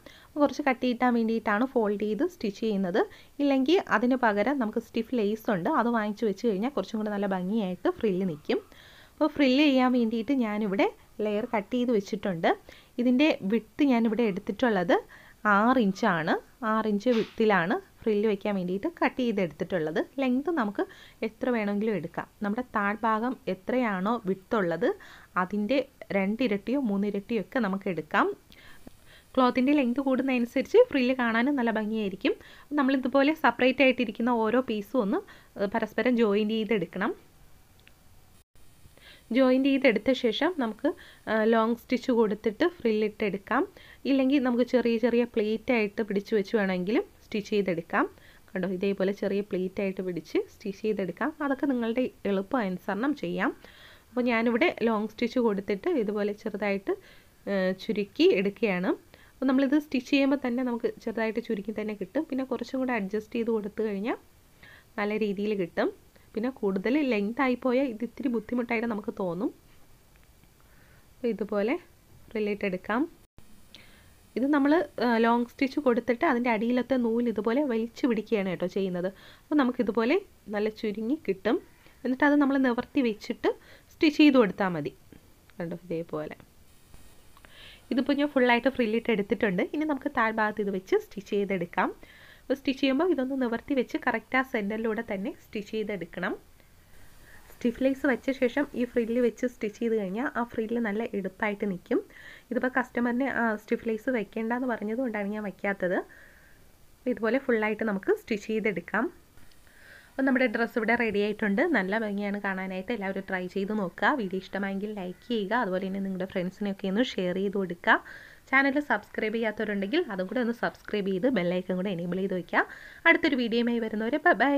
കുറച്ച് കട്ട് കിട്ടാൻ വേണ്ടിയിട്ടാണ് ഫോൾഡ് ചെയ്ത് സ്റ്റിച്ച് ചെയ്യുന്നത് ഇല്ലെങ്കിൽ അതിന് പകരം നമുക്ക് സ്റ്റിഫ് ലേസ് ഉണ്ട് അത് വാങ്ങിച്ച് വെച്ച് കഴിഞ്ഞാൽ കുറച്ചും കൂടെ നല്ല ഭംഗിയായിട്ട് ഫ്രില്ല് നിൽക്കും അപ്പോൾ ഫ്രില്ല് ചെയ്യാൻ വേണ്ടിയിട്ട് ഞാനിവിടെ ലെയർ കട്ട് ചെയ്ത് വെച്ചിട്ടുണ്ട് ഇതിൻ്റെ വിട്ട് ഞാനിവിടെ എടുത്തിട്ടുള്ളത് ആറിഞ്ചാണ് ആറിഞ്ച് ആറ് ഇഞ്ച് വിട്ടിലാണ് ഫ്രില്ല് വയ്ക്കാൻ വേണ്ടിയിട്ട് കട്ട് ചെയ്തെടുത്തിട്ടുള്ളത് ലെങ്ത് നമുക്ക് എത്ര വേണമെങ്കിലും എടുക്കാം നമ്മുടെ താഴ്ഭാഗം എത്രയാണോ വിട്ടുള്ളത് അതിൻ്റെ രണ്ടിരട്ടിയോ മൂന്നിരട്ടിയോ ഒക്കെ നമുക്ക് എടുക്കാം ക്ലോത്തിൻ്റെ ലെങ്ത് കൂടുന്നതനുസരിച്ച് ഫ്രില്ല് കാണാനും നല്ല ഭംഗിയായിരിക്കും നമ്മളിതുപോലെ സെപ്പറേറ്റ് ആയിട്ടിരിക്കുന്ന ഓരോ പീസും ഒന്ന് പരസ്പരം ജോയിൻ്റ് ചെയ്തെടുക്കണം ജോയിൻ്റ് ചെയ്തെടുത്ത ശേഷം നമുക്ക് ലോങ് സ്റ്റിച്ച് കൊടുത്തിട്ട് ഫ്രില്ലിട്ടെടുക്കാം ഇല്ലെങ്കിൽ നമുക്ക് ചെറിയ ചെറിയ പ്ലേറ്റ് ആയിട്ട് പിടിച്ചു വെച്ച് വേണമെങ്കിലും സ്റ്റിച്ച് ചെയ്തെടുക്കാം കണ്ടോ ഇതേപോലെ ചെറിയ പ്ലേറ്റ് ആയിട്ട് പിടിച്ച് സ്റ്റിച്ച് ചെയ്തെടുക്കാം അതൊക്കെ നിങ്ങളുടെ എളുപ്പം അനുസരണം ചെയ്യാം അപ്പോൾ ഞാനിവിടെ ലോങ് സ്റ്റിച്ച് കൊടുത്തിട്ട് ഇതുപോലെ ചെറുതായിട്ട് ചുരുക്കി എടുക്കുകയാണ് അപ്പോൾ നമ്മളിത് സ്റ്റിച്ച് ചെയ്യുമ്പോൾ തന്നെ നമുക്ക് ചെറുതായിട്ട് ചുരുക്കി തന്നെ കിട്ടും പിന്നെ കുറച്ചും കൂടെ അഡ്ജസ്റ്റ് ചെയ്ത് കൊടുത്തു കഴിഞ്ഞാൽ നല്ല രീതിയിൽ കിട്ടും പിന്നെ കൂടുതൽ ലെങ്ത് ആയിപ്പോയാൽ ഇത് ഇത്തിരി ബുദ്ധിമുട്ടായിട്ട് നമുക്ക് തോന്നും അപ്പോൾ ഇതുപോലെ റിലേറ്റ് എടുക്കാം ഇത് നമ്മൾ ലോങ് സ്റ്റിച്ച് കൊടുത്തിട്ട് അതിൻ്റെ അടിയിലത്തെ നൂല് ഇതുപോലെ വലിച്ചു പിടിക്കുകയാണ് കേട്ടോ ചെയ്യുന്നത് അപ്പോൾ നമുക്കിതുപോലെ നല്ല ചുരുങ്ങി കിട്ടും എന്നിട്ട് അത് നമ്മൾ നിവർത്തി വെച്ചിട്ട് സ്റ്റിച്ച് ചെയ്ത് കൊടുത്താൽ മതി കണ്ടോ ഇതേപോലെ ഇതിപ്പോൾ ഞാൻ ഫുള്ളായിട്ട് ഫ്രില്ലിട്ട് എടുത്തിട്ടുണ്ട് ഇനി നമുക്ക് താഴ്ഭാഗത്ത് ഇത് വെച്ച് സ്റ്റിച്ച് ചെയ്തെടുക്കാം അപ്പോൾ സ്റ്റിച്ച് ചെയ്യുമ്പോൾ ഇതൊന്ന് നിവർത്തി വെച്ച് കറക്റ്റ് ആ സെൻറ്ററിലൂടെ തന്നെ സ്റ്റിച്ച് ചെയ്തെടുക്കണം സ്റ്റിഫ് ലേസ് വെച്ച ശേഷം ഈ ഫ്രില്ല് വെച്ച് സ്റ്റിച്ച് ചെയ്ത് കഴിഞ്ഞാൽ ആ ഫ്രില്ല് നല്ല എടുപ്പായിട്ട് നിൽക്കും ഇതിപ്പോൾ കസ്റ്റമറിന് സ്റ്റിഫ്ലേസ് വെക്കേണ്ടെന്ന് പറഞ്ഞത് കൊണ്ടാണ് ഞാൻ വയ്ക്കാത്തത് ഇതുപോലെ ഫുള്ളായിട്ട് നമുക്ക് സ്റ്റിച്ച് ചെയ്തെടുക്കാം അപ്പോൾ നമ്മുടെ ഡ്രസ്സ് ഇവിടെ റെഡി ആയിട്ടുണ്ട് നല്ല ഭംഗിയാണ് കാണാനായിട്ട് എല്ലാവരും ട്രൈ ചെയ്ത് നോക്കുക വീഡിയോ ഇഷ്ടമായെങ്കിൽ ലൈക്ക് ചെയ്യുക അതുപോലെ തന്നെ നിങ്ങളുടെ ഫ്രണ്ട്സിനെയൊക്കെ ഒന്ന് ഷെയർ ചെയ്ത് കൊടുക്കുക ചാനൽ സബ്സ്ക്രൈബ് ചെയ്യാത്തവരുണ്ടെങ്കിൽ അതും കൂടെ ഒന്ന് സബ്സ്ക്രൈബ് ചെയ്ത് ബെല്ലൈക്കും കൂടെ എനേബിൾ ചെയ്ത് വയ്ക്കുക അടുത്തൊരു വീഡിയോയുമായി വരുന്നവരെ ബൈ